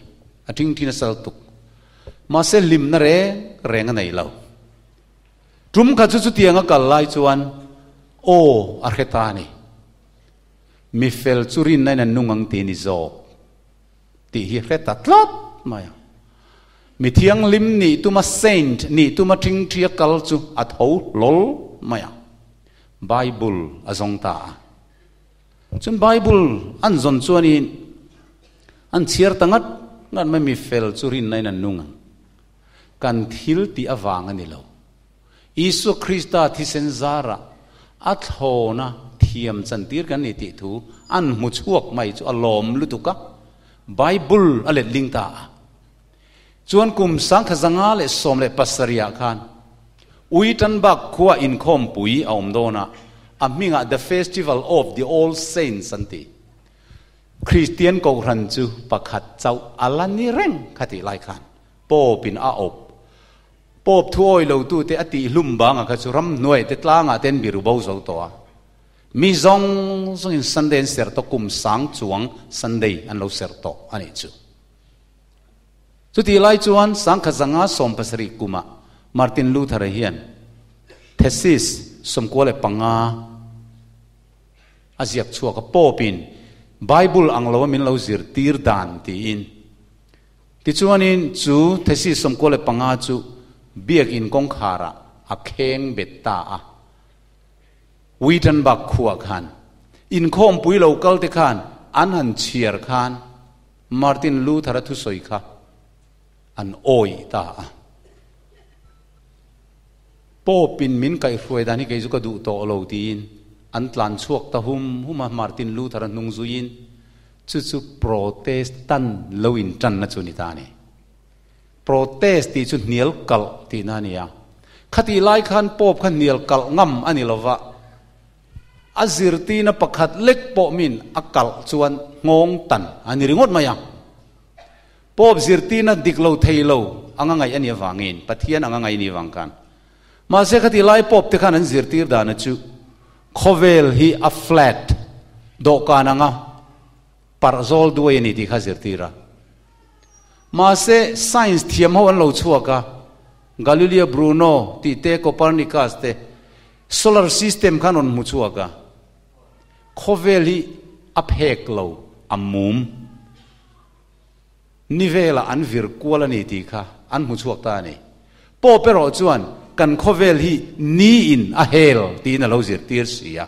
S1: อัทิ้งที่นั่นสตุกมาเซลิมนั่นเองแรงอันไหนเล่าจุมขัดสุดสีดยังกัลไลชวนโออาร์เคตานี่มิเฟลซูรินในนั้นนุ่งังตีนิจอกตีเฮเคตัดลับมาอย่างมิเทียงลิมนี่ตัวมาเซนต์นี่ตัวมาทิ้งเทีกัลจูอัดหูลลมาอย่างไบเบิลอจงตาจนไบเบิลอันจนชวนนีอันเชียร์ตั้งัดนันไม่มีเฟลสุรินในนั้นนุ่งกันทิลตีอวางันนียเราอิสุคริสต์ที่เซนซาระอัทโฮนะเทียมสันติร์กันนี่ติถูอันมุชวกไม่จุอลอมลุตุกะไบเบิลอะไรลิงตาชวนกลุ่มสังขจังาเลสมเลปัสริยาคันอุยตันบักขัวอินคอมปุยอมโดนะ aminga the festival of the all saints anh anti christian ko ran chu pakhat chau alani reng khati lai khan po pin a op pop thuoi lâu tu te ati lum ba nga ka churam nuôi te tla nga ten biru bo zo to mi zong zong in sunday ser to kum sang chuang sunday an lo ser to ani chu chu ti lai chuan sang kha zanga som pasri kuma martin luther hian thesis สมควรเลยปังอาอาเจียกชัวกับโปปินไบเบิลอังลวมินเราจิรตีร์ดานตีอินที่ชวนินจูเทศิสมควรเลยปังอาจูเบียกอินกงขาระอาเคงเบ็ดตาอาวิจันบักขวขันอินคอมปุยเราเกลติขันอันหันเชียร์ขันมาร์ตินลูทารัตุสอยค่ะอันโอยตา po pin min kai fuai dani kai zuka du to lo tin an tlan chuak ta hum huma ah martin luther nung zuin chu chu protestan lo in tan na chu ni ta ni protest ti chu nial kal ti na ni ya khati lai khan pop khan nial kal ngam ani lova azir ti na pakhat lek po min akal chuan ngong tan ani ringot maya pop zirti na diklo thailo anga ngai ani wangin pathian anga ngai ni wangkan ما سه که دیلای پاپ تکنن زیر تیر دانشو خوویل هی افلیت دو کاننگا پرزول دویه نیدی زیر تیره ما سه ساینس تیم هاون لو چوکا گالیلیا برنو تی تکو پرنیکاسته سولر سیستم کنون مو چوکا خوویل هی اپهک لو اموم نیویه الان ویرکوالا نیدی که انمو چوکتانی پاپ رو kan khovel hi ni in a hel ti na lo zir tir sia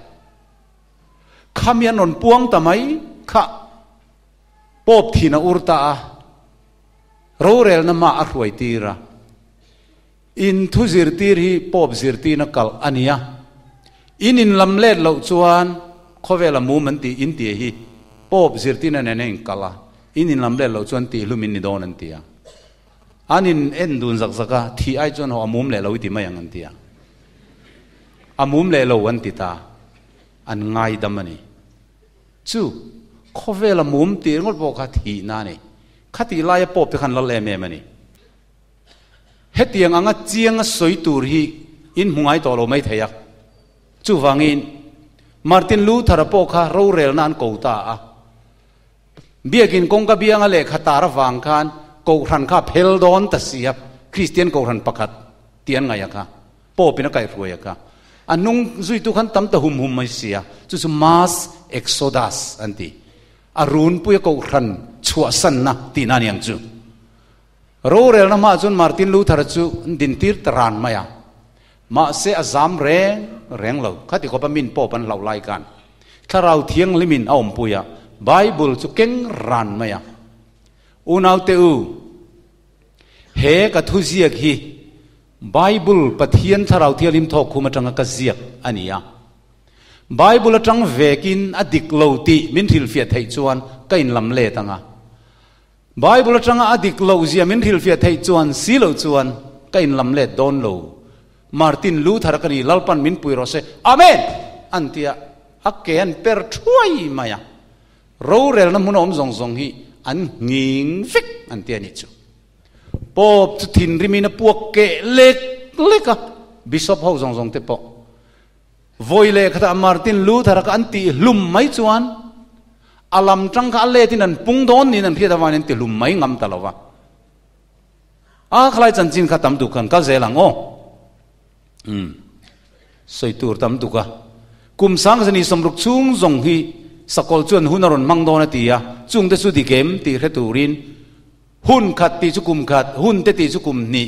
S1: khamian on puang tamai kha pop na urta a ro rel na ma a hruai tira in thu zir tir hi pop zir ti na kal ania in in lam let lo chuan khovel a mu man ti in ti hi pop zir ti na ne ne kala in in lam let lo chuan ti lumin ni don an tia anin en dun zak zaka thi ai chon ho amum le lo ti mai angan tia amum le lo an ti ta an ngai damani chu khovel amum ti ngol bo kha thi na ni khati lai pop te khan la le me mani hetiang anga chiang soi tur hi in hungai to lo mai thaya chu wangin martin luther po kha ro rel nan ko ta a biakin kongka bianga le khatara wang khan กรันข้าเพลดอนตเสียบคริสเตียนกรันประคัดเตียนไงอะค่ะโป้เป็นอะไรรวยอะค่ะอันนุ่งซุยตุขันตั้มตะหุมหุมไม่เสียจุดมาสเอ็กโซดัสอันที่อรุณปุยกรันชัวสันนะตีนันยังจ่โรเรลนมาจุนมาร์ตินลูทาร์จูดินทีร์ตรานมายามาเสอซามเรงเรงเลาข้าที่ขบมินโป้ปันเหล่าไล่กันถ้าเราเที่ยงลิมินเอาอมปุยะไบเบิลจุเก่งรันมายา unau te u he ka thu ziak hi bible pathian tharau thialim tho khuma tanga ka ziak ania bible atang vekin adik lo ti min thil fia thei chuan kain lam le tanga bible atang adik lo zia min thil fia thei chuan si lo chuan kain lam le don lo martin luther kani lalpan min pui ro se amen antia akken per thuai maya ro rel na mun om zong zong hi an nghiêng vích an tiền ít pop chu thin rimina puak ke lek leka à. bishop ho zong zong te po voi le khata martin luther ka anti lum mai chuan alam à tang ka le tin an pung don ni nan phia dawan an ti lum mai ngam talawa a à, khlai chan chin khatam du kan ka zelang o hm soi tur tam du ka kum sang zani somruk chung zong hi สกอลจวนหุนอรนมังโดนตีอะจุงเตสุดีเกมตีเรตูรินหุ่นขัดตีสุกุมขัดหุ่นเตตีสุกุมนี่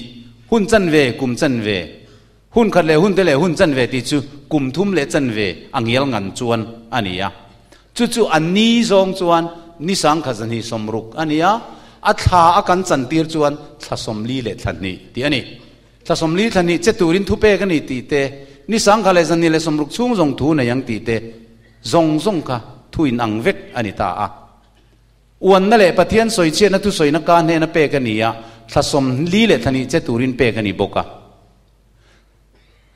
S1: หุ่นจันเวกุมจันเวหุ่นขัดเลหุ่นเตเลหุ่นจันเวตีสุกุมทุ่มเลจันเวอังเยลงันจวนอันนี้อะจู่จู่อันนี้ทรงจวนนิสังขจันนีสมรุกอันนี้อะอัฐาอาการจันตีจวนทัสมลีเลทันนี่ตีอันนี้ทัสมลีทันนี่เจตูรินทุเปกันนี่ตีเตนิสังขเลจันนี่เลสมรุกช่มงงทูในยังตีเตจงจงค่ะทุยนังเวกอันนี้ตาอ่ะอวนนั่นแหละปะเทียนสวยเชียนั่นทุสวยนักการเนนเปกันนี่อ่ะทัศมลีเลทันีเจตุรินเปกันนี่บกะ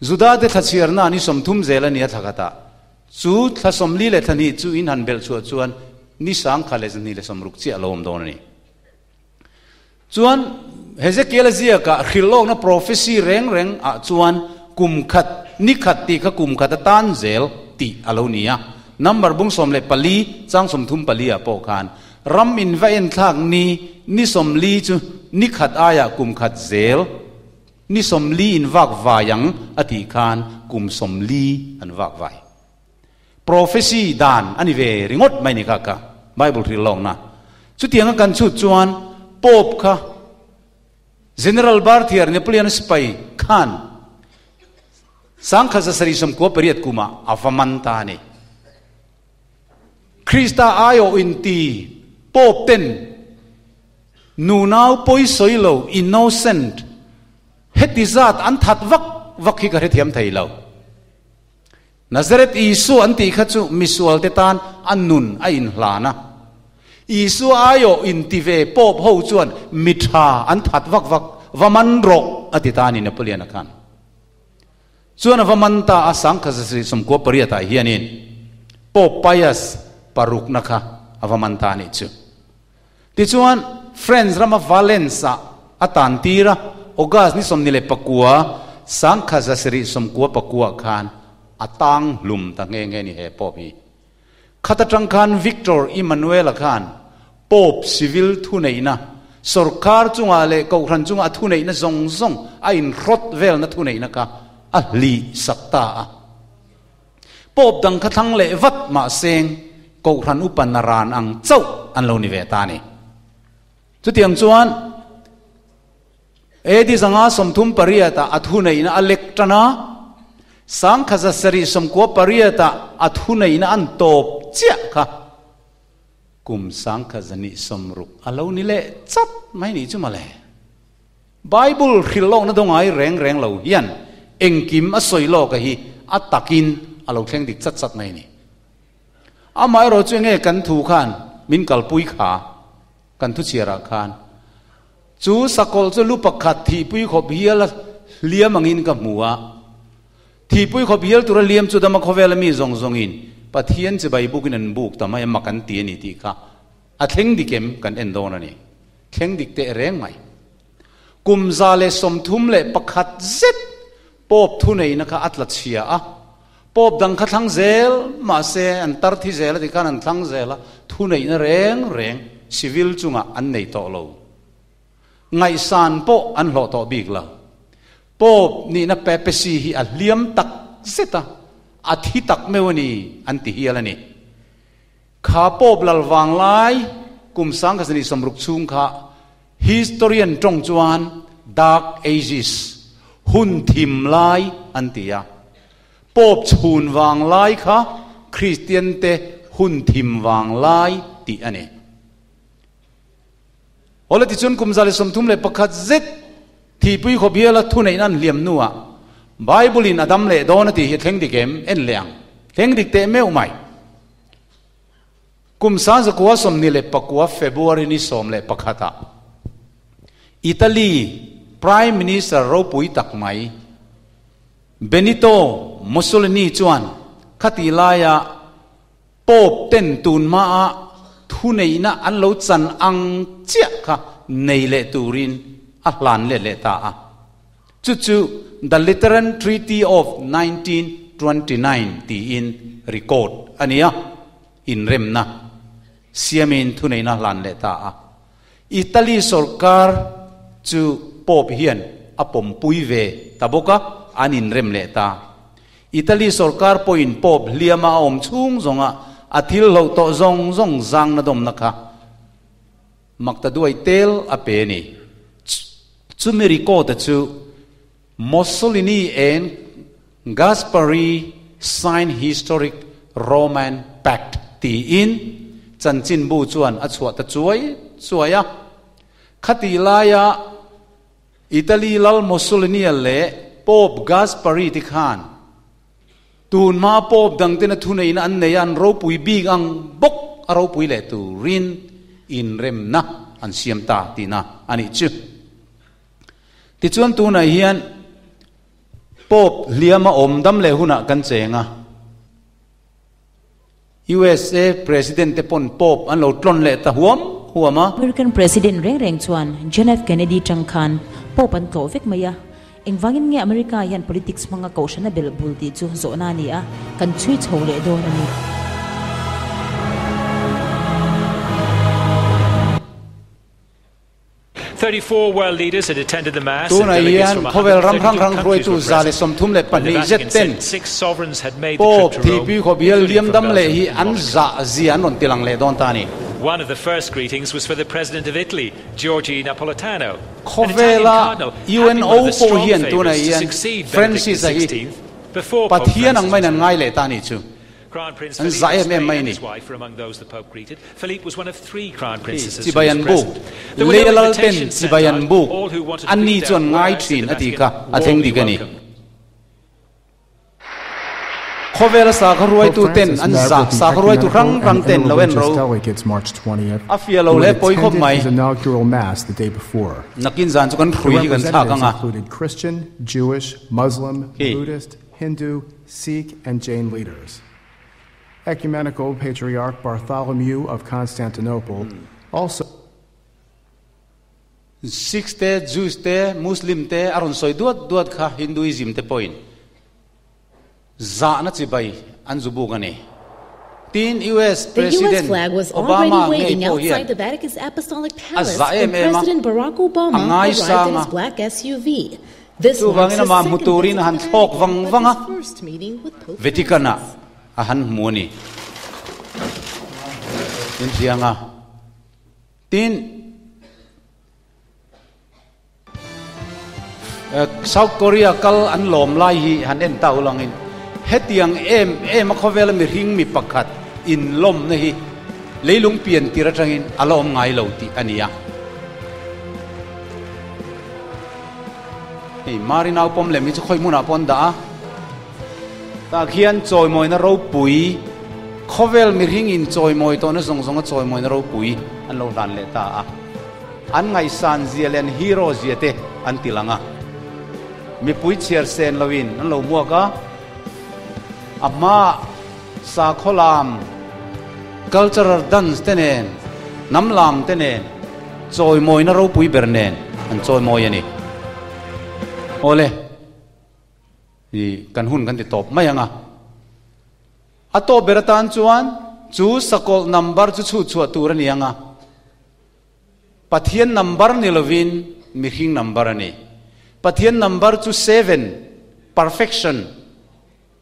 S1: จุดาเดทัศเชียร์น้นนี่สมทุมเจลนี่ทักตาจูทัศมลีเลทันีจูอินหันเบลชัวดชวนนี่สังขารเลนี่เลสมรุกเชียลมโดนนี่ชวนเฮเซเคลเซียกะฮิลโลกนะโปรเฟสซีเร่งเร่งอ่ะชวนกุมขัดนิขัดตีขกุมขัดตานเจลตีอโลมนี้อะนัมบาร์บุงสมเลปลีจ้างสมทุมปลีอะโปคานรัมอินเวนทากนี้นิสมลีจูนิขัดอายะกุมขัดเซลนิสมลีอินวากวายังอธิคานกุมสมลีอันวากวาย prophecy ดานอันนี้เวริงดไม่นี่ค่ะค่ะไบเบิลที่ลองนะชุดที่ยังกันชุดจวนปอบค่ะ general bar ที่อันนี้เปลี่ยนสไปคานสังฆสสริสมควเปรียดกุมาอฟมันตานี่ Krista ayo in ti pop ten nu nau poi soi lo innocent het ti zat an that vak vak hi ka he thiam thei lo Nazareth Isu an ti kha chu misual te tan an nun a in hlana Isu ayo in ti ve pop ho chuan mitha an that vak vak vaman ro atitani na pulian akan chuan vamanta asang kha si sum ko pariata hianin pop payas paruk naka avamantani chu ti chuan friends rama valensa atan tira ogas ni somni le pakua sangkha za sri somkua pakua khan atang lum ta nge nge ni he pop hi khata tang khan victor emmanuel khan pop civil thu nei na sarkar chunga le ko khran chunga thu nei na zong zong a in rot vel na thu nei na ka a li sakta a pop dang khathang le vat ma seng กทันอุปนารานังเจ้าอันโลนิเวตานี่จุดที่อังชวนเอดิสังอาสมทุมปริยตาอัฐุนัยนอเล็กตนาสังขจัสริสมกัวปริยตาอัฐุนัยนอันโตบเจ้าค่ะกุมสังขจนิสมรุปอโลนิเลจัดไม่นีจุมาเลยไบเบิลขิลโลกนั่นตรงไนแรงแรงเรายันเอ็งกิมอสวยโลกะฮีอัตตักินอโลเข่งดิจัดจัดไม่นีอามายรอจงเอกันถูขันมินกลปุยขากันทุเชียราคานจูสกอลจะลูปขัดทีปุยขบเฮียละเลี้ยมังอินกับหมัวทีปุยขบเฮียตัวเลี้ยมจุดมาขเวลมีจงจงอินปะเทียนจะไปบุกนันบุกแต่ไม่มากันเตียนี่ทีค่ะอัดเข่งดิเกมกันเอ็นโดนันนี่เข่งดิเตะแรงไหมกุมซาเลสมทุมเลปขัดเซ็ตปอบทุนเอนะคะอัตลัเชียอ่ะปอบดังคัทั้งเซลมาเซอันตัดที่เซลที่การอันทั้งเซลทุนในนั่นเรงเรงสิวิลจุงอะอันไหนต่อเราไงสานปออันหล่อต่อบีกละปอบนี่นะเปเปซีฮีอัลเลียมตักเซตาอาทิตักเมวันีอันติฮีอะไรนี่ข้าปอบลลวางไลกุมสังกสนีสมรุกชุงข้า historian จงจวน dark ages หุ่นทิมไลอันติยาปอบชูนวางไล่ค่ะคริสเตียนเตหุ่นทิมวางไล่ตีอันนี้โอ้ละที่ชนคุมซาลิสมทุมเลยประคัดเจ็ดที่ปุยขบีละทุนในนั้นเหลี่ยมนัวไบเบิลินอดัมเลโดนตีเฮตเลงดิเกมเอ็นเลียงเลงดิเตเมอุไม่คุมซาสกัวสมนี่เลยประกัวเฟบรุรีนิสมเลยประคัตาอิตาลี prime minister เราปุยตักไหม Benito Mussolini chuan khati laya pop ten tun ma a thu nei na an lo chan ang chia kha nei le turin a hlan le le ta a chu chu the Lateran Treaty of 1929 ti in record ania in rem na siamin thu nei na hlan le ta a Italy sarkar chu pop hian apom pui ve taboka anin rem le ta Italy sarkar po in pop liama om chung zonga athil lo to zong zong zang na dom naka makta duai tel ape ni chumi record chu Mussolini and Gaspari sign historic Roman pact ti in chan chin bu chuan a chhuat ta chuai chuaya khati laya Italy lal Mussolini le pop gaspari ti khan tun ma pop dang te thu nei na an nei an ro pui big ang bok ro pui le tu rin in rem na an siam ta ti na ani chu ti chuan tu na hian pop liama om dam le huna kan chenga USA president te pon pop an lo tlon le ta huam huama American president reng reng chuan John F Kennedy tang khan pop an tlo vek maya engwangin nge America yan politics mga kausya na bilbul di chu zo na niya kan chui chho le do na ni tuna ian khovel ram rang rang roi tu zale som thum le pani zetten po thipi khobial liam dam le hi an za zian non tilang le don ta ni One of the first greetings was for the president of Italy, Giorgi Napolitano. Ko vela UNO po hian tu na hian Francis a hi pat hian ang mai nan ngai le ta Crown Prince Philippe Zaya Spain and his wife were among those the Pope greeted. Philippe was one of three crown princesses who was present. There were no invitations sent out. All who wanted to be welcome khovel sa khroi tu ten an za sa khroi tu rang rang ten loen ro a fia lo le poi khop mai nakin zan chukan khrui hi tha ka nga christian jewish muslim buddhist hindu sikh and jain leaders ecumenical patriarch bartholomew of constantinople hmm. also Sikh te, Jews te, Muslim te, aron soy duat duat ka Hinduism te point. za na chi bai an Zubu bu ga ne tin US president flag was already Obama waving outside the Vatican's Apostolic Palace when President Barack Obama arrived in his black SUV This was his second visit han thok wang wanga Vatican a han muani tin sianga tin eh, South Korea kal an lom lai hi han en tau langin Hết tiếng em em a khovel mi ring mi pakhat in lom na hi leilung pian tira tangin alom ngai lo ti ania ei mari nau pom le mi chu khoi muna pon da ta khian choi moi na ro pui khovel mình ring in trôi mồi to nó zong zong a choi moi na ro pui an lo dan le ta a an ngai san zialen hero ziate an tilanga mi pui chier sen lovin an lo mua ka amma sa kholam cultural dance tene nam lam tene choi moi na ro pui bernen an choi moi ani ole i kan hun kan ti top mai anga ato beratan chuan chu sakol number chu chu chu tur ani anga pathian number ni lovin mihing number ani pathian number chu 7 perfection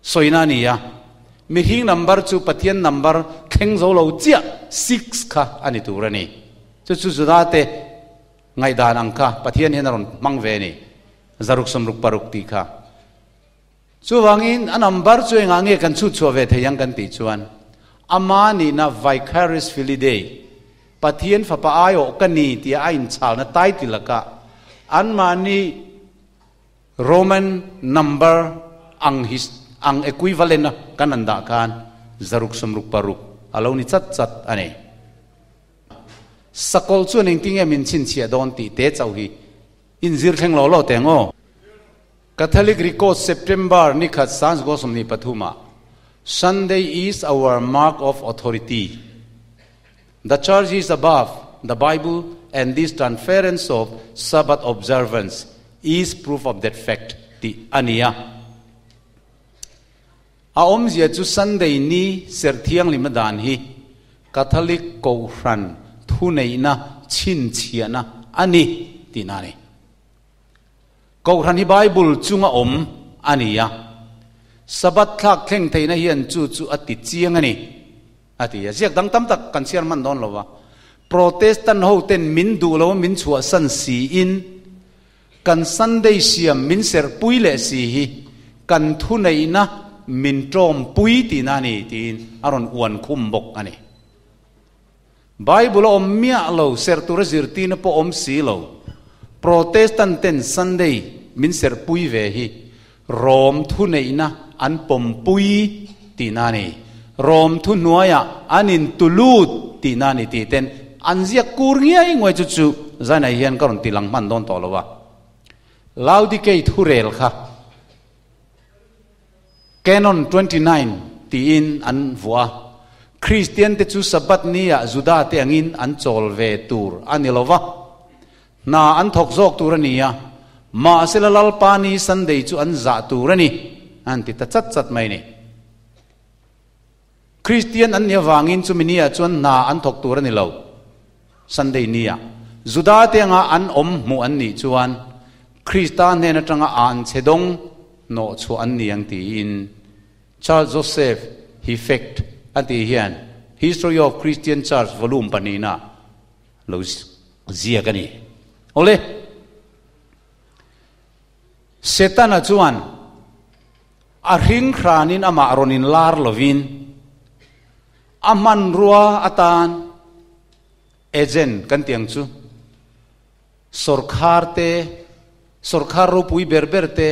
S1: soi na ni ya mi number chu patien number kheng zo lo chia six kha ani tu ra ni chu chu zu da te ngai dan ang kha patien hen ron mang ve ni zaruk samruk paruk ti kha chu wangin a number chu nga nge kan chu chu ve the yang kan ti chuan ama ni na vicarious filiday patien fa pa ayo kani ti a in chal na tai ti laka an mani roman number ang his ang equivalent na kananda kan zaruk samruk paruk alo ni chat chat ane Sa chu ning ting em in chin chia don ti te chau hi in zir lo lo catholic records september ni khat sans gosom ni pathuma sunday is our mark of authority the church is above the bible and this transference of sabbath observance is proof of that fact the ania a om zia chu sunday ni serthiang lima dan hi catholic ko hran thu nei na chin chiana ani tinani ko hran hi bible chunga om ania sabat thak theng theina hian chu chu ati chiang ani ati ya ziak dang tam tak kan sian man don lova protestant ho ten min du lo min chua san si in kan sunday siam min ser pui le si hi kan thu nei na min trom pui ti na ni tin aron uan khum bok ani bible om mia lo ser po om si lo sunday min ser pui ve hi rom thu nei na an pom pui ti na ni rom thu nuaya à, anin tulut ti na ni ti an zia kur ngia i ngoi chu chu zana hian karon ti lang man don laudicate hurel kha Canon 29 ti in an vua Christian te chu sabat ni a ah, juda te angin an chol ve tur anilova na an thok jok tur ani ah. ma sel lal pani sunday chu an za tur ani an ti ta chat chat mai ni Christian an ya wangin chu minia ah, chuan na an thok tur ani lo sunday niya, ya juda te nga an om mu an ni chuan Christian ne na tanga an chedong no chu an ni ang ti in Charles Joseph he fact anti hian history of Christian Church volume panina lo zia gani ole setana chuan a hring khranin ama ronin lar lovin aman rua atan agent kan tiang chu sorkhar te sorkhar ro pui berber te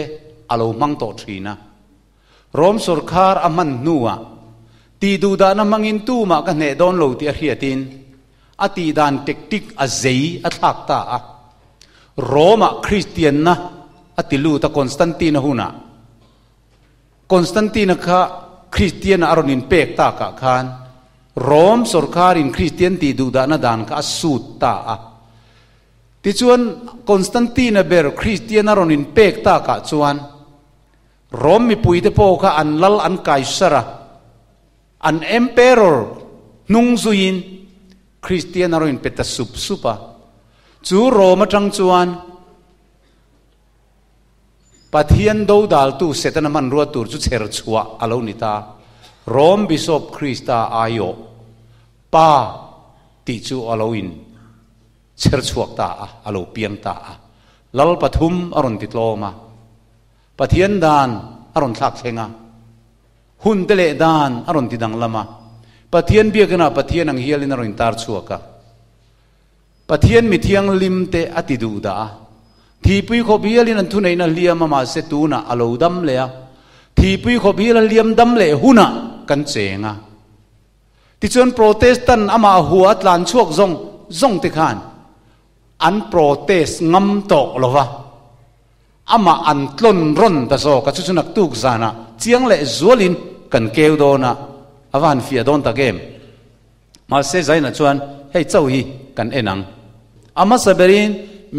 S1: alo mang to thina rom sorkar aman nuwa ti du da na mangin tu ma ka ne don lo ti hiatin a ti dan tek tik a zei a thak ta a roma christian na atilu ta constantine huna constantine kha christian aronin pek ta ka khan rom sorkar in christian ti du da na dan ka asut ta a ti chuan constantine ber christian aronin pek ta ka chuan rom mi pui te po ka an lal an kaisara an emperor nung zuin christian aroin peta sup supa chu roma tang chuan pathian do dal tu setana man ruwa tur chu cher chua alo ni ta rom bishop christa ayo pa ti chu alo in cher chuak ta a alo piang ta a lal pathum aron titloma pathian dan aron thak senga hun tele dan aron tidang lama pathian bia kana pathian ang hialin aron tar chuaka pathian mi thiang lim te ati du da thi pui kho bialin an thunai na liam ma se tu na alo dam le a thi pui kho bial liam dam le huna kan chenga ti chon protestant ama huat lan chuak zong zong te khan an protest ngam tok lova ama an tlon ron da zo ka chu nak tuk zana chiang le zualin kan keu do na avan fia don ta game ma se zaina chuan hei chau hi kan enang ama saberin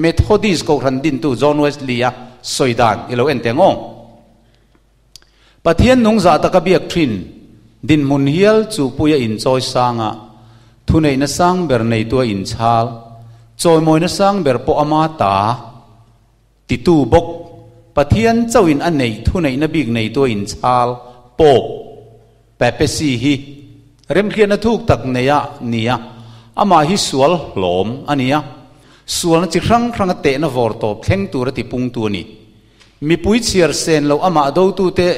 S1: methodis ko ran din tu john wesley ya soidan ilo en tengong pathian nung za ta ka biak thin din mun hial chu puya in choi sanga thunei na sang ber nei tua in chal choi moi na sang ber po ama ta ti tu bok pathian chau in an nei thu nei na big nei to in chal pop pe pe si hi rem khian na thuk tak neya nia ama hi sual lom ania sual na chi rang rang te na vor to thleng tu ra ti pung tu ni mi pui chiar sen lo ama do tu te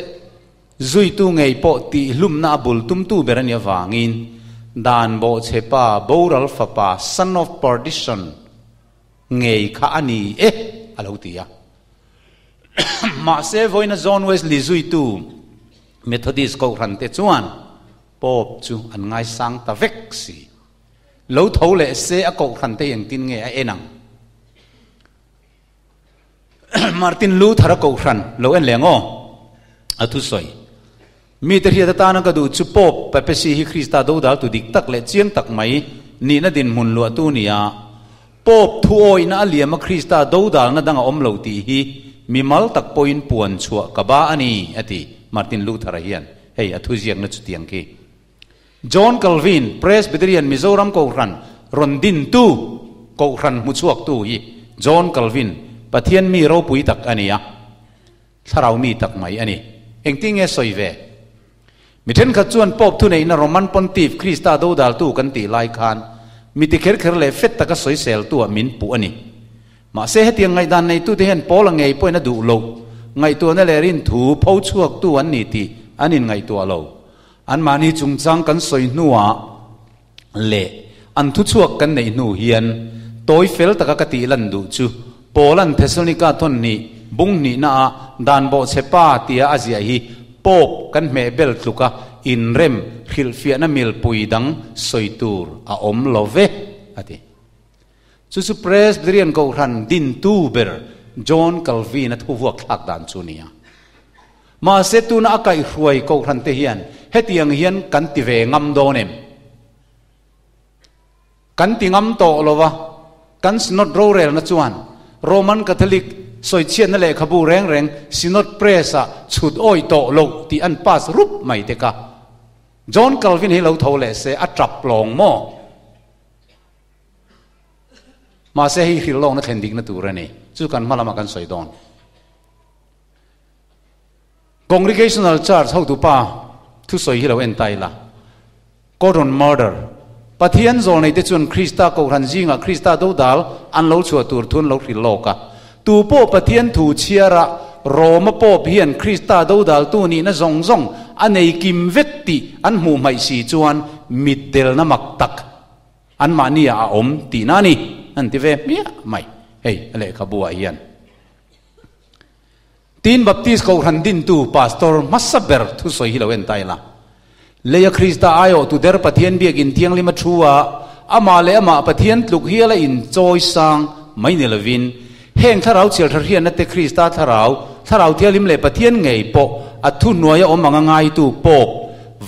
S1: zui tu ngei po ti lum na bul tum tu berania wangin dan bo chepa boral fapa son of perdition ngei kha ani eh a lo tia ma se voina zon wes li zui tu methodist ko ran te chuan pop chu an ngai sang ta vek si lo tho le se a ko ran te yang tin nge a enang martin luther ko ran lo en lengo athu soi mi te hiata ta na ka du chu pop pa pe si hi khrista do dal tu dik tak le chiang tak mai ni na din mun lo tu ni a pop thu oi na aliam a krista dal na danga om lo ti hi mimal tak poin puan chua ka ba ani ati martin luther hian hei athu jiak na chutiang ki john calvin presbyterian mizoram ko ran rondin tu ko ran mu chuak tu hi john calvin pathian mi ro pui tak ani a tharau mi tak mai ani engting e soi ve mi then kha chuan pop thu nei roman pontif krista do dal tu kan lai khan mi ti kher kher le fet taka soi sel tu min pu ani ma se he tiang ngai dan nei tu te hen pola ngei po na du lo ngai tu na le rin thu phau chuak tu an ni ti anin ngai tu lo an ma ni chung chang kan soi nuwa le an thu chuak kan nei nu hian tôi fel taka ka ti lan du chu polan thessalonica ton ni bung ni na dan bo sepa tia azia hi pop kan me bel tuka In rem khil fiana mil puidang soitur a om love ati chu chu presbyterian ko ran din tu ber john calvin at huwa thak dan chunia ma se tu na akai hruai ko ran te hian hetiang hian kan ti ve ngam donem kan ti ngam to lova kan snot ro rel na chuan roman catholic soi chian na le khabu reng reng sinot presa chut oi to lo ti an pas rup mai te ka จอน c a ลวินให้เราทเลเสอัตรับลองมอมาเสให้ฮิลลองนักเห็นดิกนตัวเรนี่จู่กันมาละมากันสอยดอน congregational church เขาดูป้าทุสอยฮิเราเอ็นตายละ o r d o น murder ปฏเทียนโซนในเดชวนคริสต์ตากรันจิงะคริสต์ตาดูดาลอันเราชัวตัวทุนเราฮิลโลกะตูโปปะเทียนถูเชียระโรมโปเพียนคริสตาดูดาลตูนี่นะจงจงอันไนกิมเวติอันหูไม่สีจวนมิดเตลนมักตักอันมานี่อาอมตีนานี่อันที่เวมีไม่เฮ้ยอะไรขบัวเฮียนตีนบัพติสเขาหันดินตูพาสตอร์มัสเบอร์ทุสอยฮิลเวนไตละเลยคริสต์อายอตุเดรปะเทียนเบียกินเทียงลิมาชัวอามาเลอามาปะเทียนลุกเฮียละอินจอยสังไม่เนลวินเฮงทาราวเชียวทะเทียนนัตเตคริสต์าทาราวทาราเทียลิมเลปะเทียนไงปะอัทุนวยอมงงายตูปก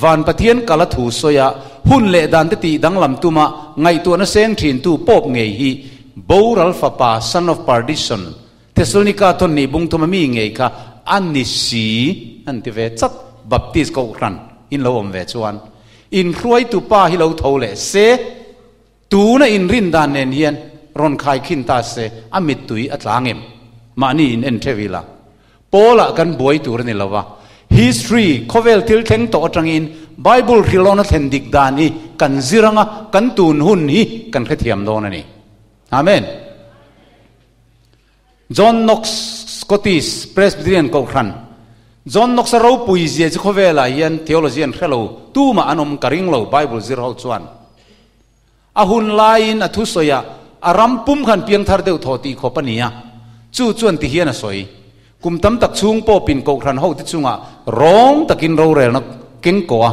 S1: วันปะเทียนกาลถูสอยะหุ่นเลดันตติดังลำตุมะไงตัวนั้นเซงถินตูปบไงฮีโบูรัลฟปาซันออฟพาร์ดิชันเทสโลนิกาทนนี่บุงทุมมีไงค่ะอันนิสีอันที่เวจัดบัพติสกครันอินเลาอมเวชวันอินครวยตุป้าฮิเราเทเลเซตูน่ะอินรินดานเนนเฮียนรอนคายขินตาเซอมิตุยอัตลางิมมานี่อินเอนเทวิลาโปละกันบวยตูรนีลวา history khovel til theng to atangin bible rilona then dik dan hi kan ziranga kan tun hun hi kan khe thiam don ani amen john knox scottish presbyterian ko khan john knox ro pui je chu khovela hian theologian khelo tu ma anom karing lo bible zir hol chuan a hun lain a thu soya aram pum khan piang thar deu thoti khopania chu chuan ti hian a soi กุมตั้มตักซุงอบปินโกรันเฮาติซุงอะร้องตะกินเราเรนักกินกัว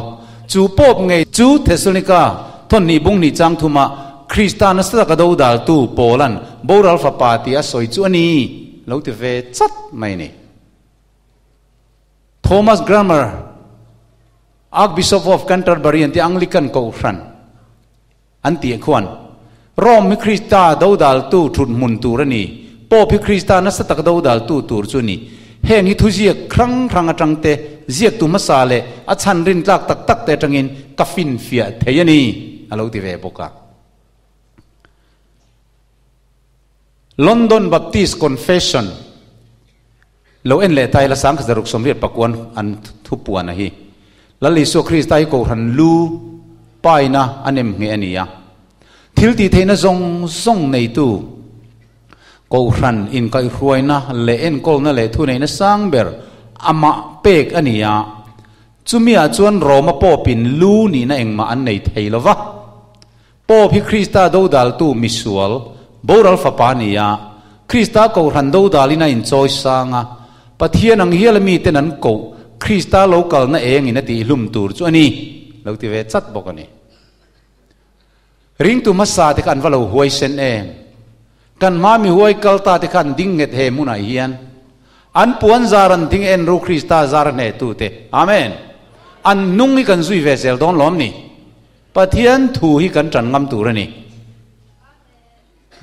S1: จูปอบไงจูเทสนิกาทนนี่บุงนี่จังทุมาคริสตานัสตะกะดูดาลตูโปลันโบรัลฟาปาติอาสอยจูนีเราติเวจัดไม่นี่โทมัสกรามเมอร์อาร์คบิชอปออฟคันเทอร์บรีอันที่อังลิกันโกรันอันที่ขวานรอมมิคริสตาดูดาลตูทุนมุนตูรนี po phi krista na sa tak do dal tu tur chu ni he ngi thu zia khrang khrang atang te zia tu masale sa le a chan rin tlak tak tak te tangin ka fin fia theya ni alo ti ve boka London Baptist Confession lo en le tai la sang zaruk som riat pakwan an thu puan a hi la li so krista ko han lu pai na anem nge ania thil ti theina zong zong nei tu กูรันอินก็รวยนะเลเนกูนั่นเลยทุนในสังเบอร์อามาเป็กอันนี้อ่ะจุมีอาจวนรอมาปอปินลูนี่นะเองมาอันไหนไทยละวะปอพิคริสตาดูดัลตูมิสวลบูรัลฟปานี่ยะคริสตากูรันดูดัลินะ่ินจอยสังอ่ะปทเทียนังเฮลมีเตนันกูคริสตาโลกาลน่ะเองอ่นะตีลุ่มตูร์จวนี่เราตีเวจัดบอกกันนี่ริงตูมัสซาติกันว่าเราหวยเซนเอง kan ma mi huai kalta te khan ding nget he muna hian an puan zaran ding en ru krista zaran he tu te amen an nung nungi kan zui ve sel don lom ni pathian thu hi kan tran ngam tu ra ni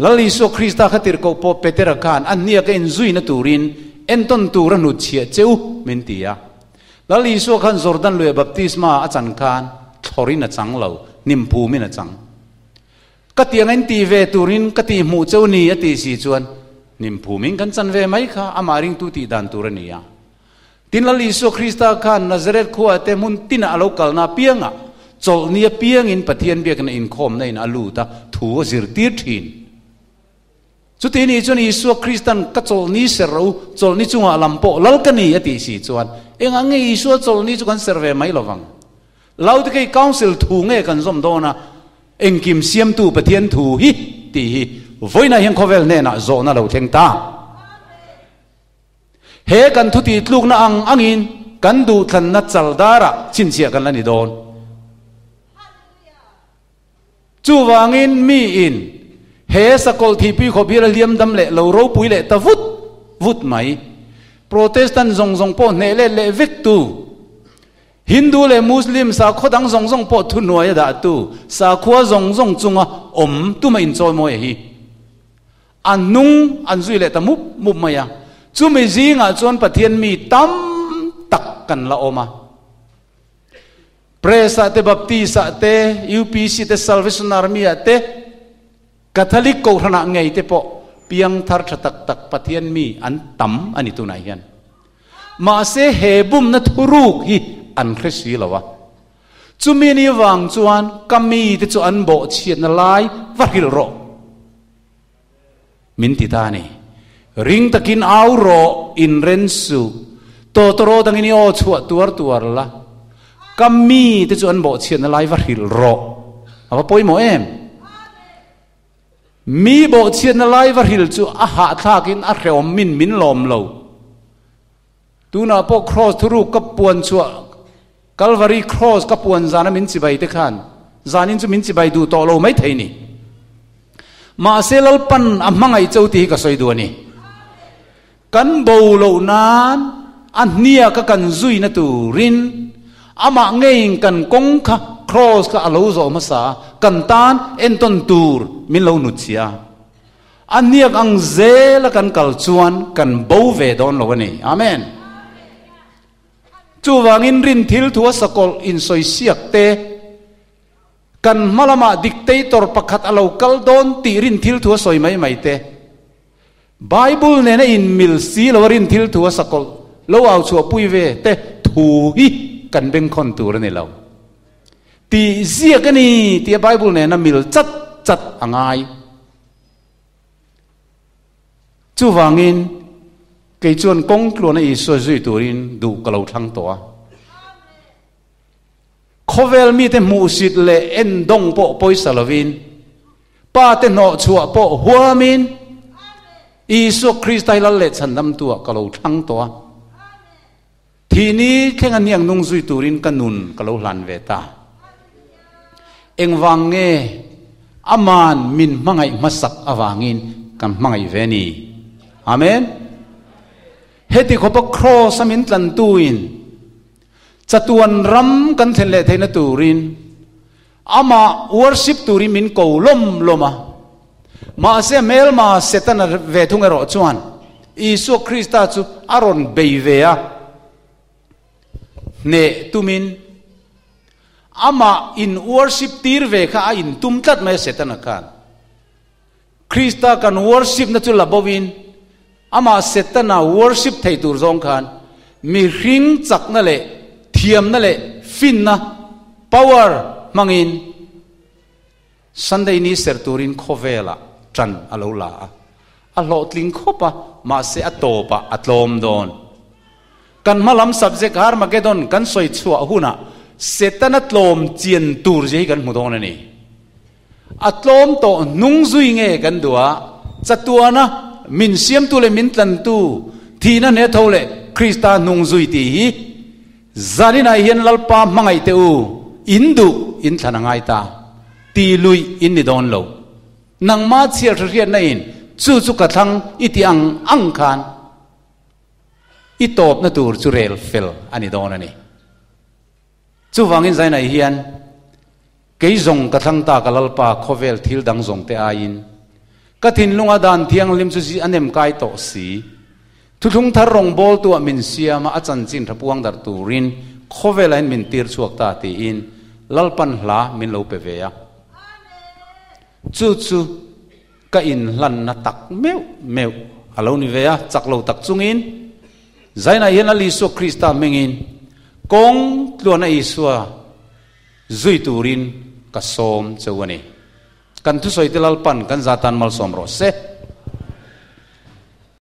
S1: lali so krista khatir ko po petera khan an nia ka in zui na turin en ton tu ra nu chhe cheu min tia lali so khan jordan lue baptisma achan khan thorin a chang lo nim phu min a chang ก็เตียงอันตีเวตูรินก็ตีหมู่เจ้านี่ตีสีจวนนิมภูมิงกันจันเวไหมคะอามาริงตูตีดันตุรนียตินลลิโซคริสตาคันนาซาเรตขวเตมุนตินอโลกัลนาเปียงอ่ะจลเนียเปียงอินปะเทียนเบียกันอินคมในนาลูตาถูกสิรตีทินจุดนี้จนอิสุคริสตันก็จลนี้เสรูจลนี้จงอาลัมโปลลกันนี่ตีสีจวนเอ็งอังเงี้อิสุจลนี้จงกันเสรเวไหมละวังเราที่เคย council ถูกเงี้กันสมโดนะ eng kim siam tu pathian thu hi ti hi na hiang khovel ne na zo na lo theng ta he kan thu ti tluk na ang angin kan du than na chal dara chin sia kan lani don chu in mi in he sakol thi pi kho bi la liam dam le lo ro pui le ta vut vut mai protestant zong zong po ne le le vek tu Hindu le Muslim sa kho dang zong zong po thu nuai da tu sa kho zong zong chunga om tu ma in choi moi hi anung an zui le tamup mup maya chu me ji nga chon pathian mi tam tak kan la oma pre sa te bapti sa te upc te salvation army te catholic ko thana ngei te po piang thar tha tak tak pathian mi an tam ani tu nai hian ma se hebum na thuruk hi อันคริสต์เหรอวะจูมีนีวังจวนกามีที่จวนบ่เชียนลายวัดกิลโรมินติตานี่ริงตะกินเอาโรอินเรนสูโตโตโรตังนี้โอชวตัวตัวละกามีที่จวนบ่เชียนลายวัดกิลโรอาไปยโมเอ็มมีบ่เชียนลายวัดกิลจูอาหาทากินอาเรอมินมินลอมเลาตูน่าพอกครอสทุรุกกับปวนชัว Calvary cross ก็ปวนจานามินสิใบเด็กขันจานินจุมินสิใบดูโตโลไม่เทนี่มาเซลลปันอัมมังไอเจ้าตีก็สอยดัวนี่กันโบโลนานอันเนียก็กันซุยนัตูรินอามาเงิงกันกงค่ะ cross ก็อโลโซมาสากันตานเอ็นตันตูร์มินโลนุชียอันเนียกอังเซลกันกัลชวนกันโบเวดอนโลวันี่อเมน chu in rin thil thua sakol in soi siak te kan malama dictator pakhat alo kal don ti rin thil thua soi mai mai te bible ne na in mil si lo rin thil thua sakol lo au chu pui ve te thu hi kan beng khon tur ne lo ti ziak ani ti bible ne na mil chat chat angai chu in กจวนกงกลัวในอิสุยตูรินดูกลาทั้งตัวขวเวลมีแต่มูสิตเลเอนดงโปปอยสลวินป้าแต่หนอชัวโปหัวมินอิสุคริสต์ไตลเล็ดสันนำตัวกลาทั้งตัว ทีนี้แค่เงี้ยงนุ่งซุยตูรินกันนุนกลาหลันเวตาเอ็งวังเงอมานมินมังไงมาสักอวังอินกันมังไงเวนีอเมน heti ko pa cross amin tlan tuin chatuan ram kan thlen le theina turin ama worship turin min ko lom loma ma se mel ma setan ve thung ro chuan isu krista chu aron beivea ne tumin ama in worship tir ve kha in tum tat me setan kan krista kan worship na chu labovin ama setana worship thei tur zong khan mi hring chak na le thiam na le fin na power mangin sunday ni ser turin khovela chan alola a lotling khopa ma se atopa atlom don kan malam subject har magedon kan soi chua huna setana tlom chien tur je kan mudon ani atlom to nung zui nge kan dua chatuana min siam tu le min tlan tu thì nó nè thâu lệ Krista nung duy tì hi zani na hiền lal pa mangai te u indu in thana ngai ta ti lui in ni don lo nang ma chia rian na in chu chu ka thang iti ang ang khan i top na tur chu rel fel ani don ani chu in zai na hian cái dòng ka thang ta ka lal pa khovel thil dang dòng te a in ก็ทินลุงอดานเทียงลิมสุสีอันเอ็มกายโตสีทุทุงทารองบอลตัวมินเซียมาอาจารย์จินทับวงดัดตูรินโคเวลันมินตีร์สวกตาตีอินลัลปันหลามินโลเปเวียจู่จู่ก็อินลันนัตักเมวเมวฮัลโหลนิเวียจักเราตักจุงอินใจนายนัลิสุคริสตาเมงินกงตัวนายสัวจุยตูรินกสมเจวันี kan itu soal itu lalpan kan zatan mal somro seh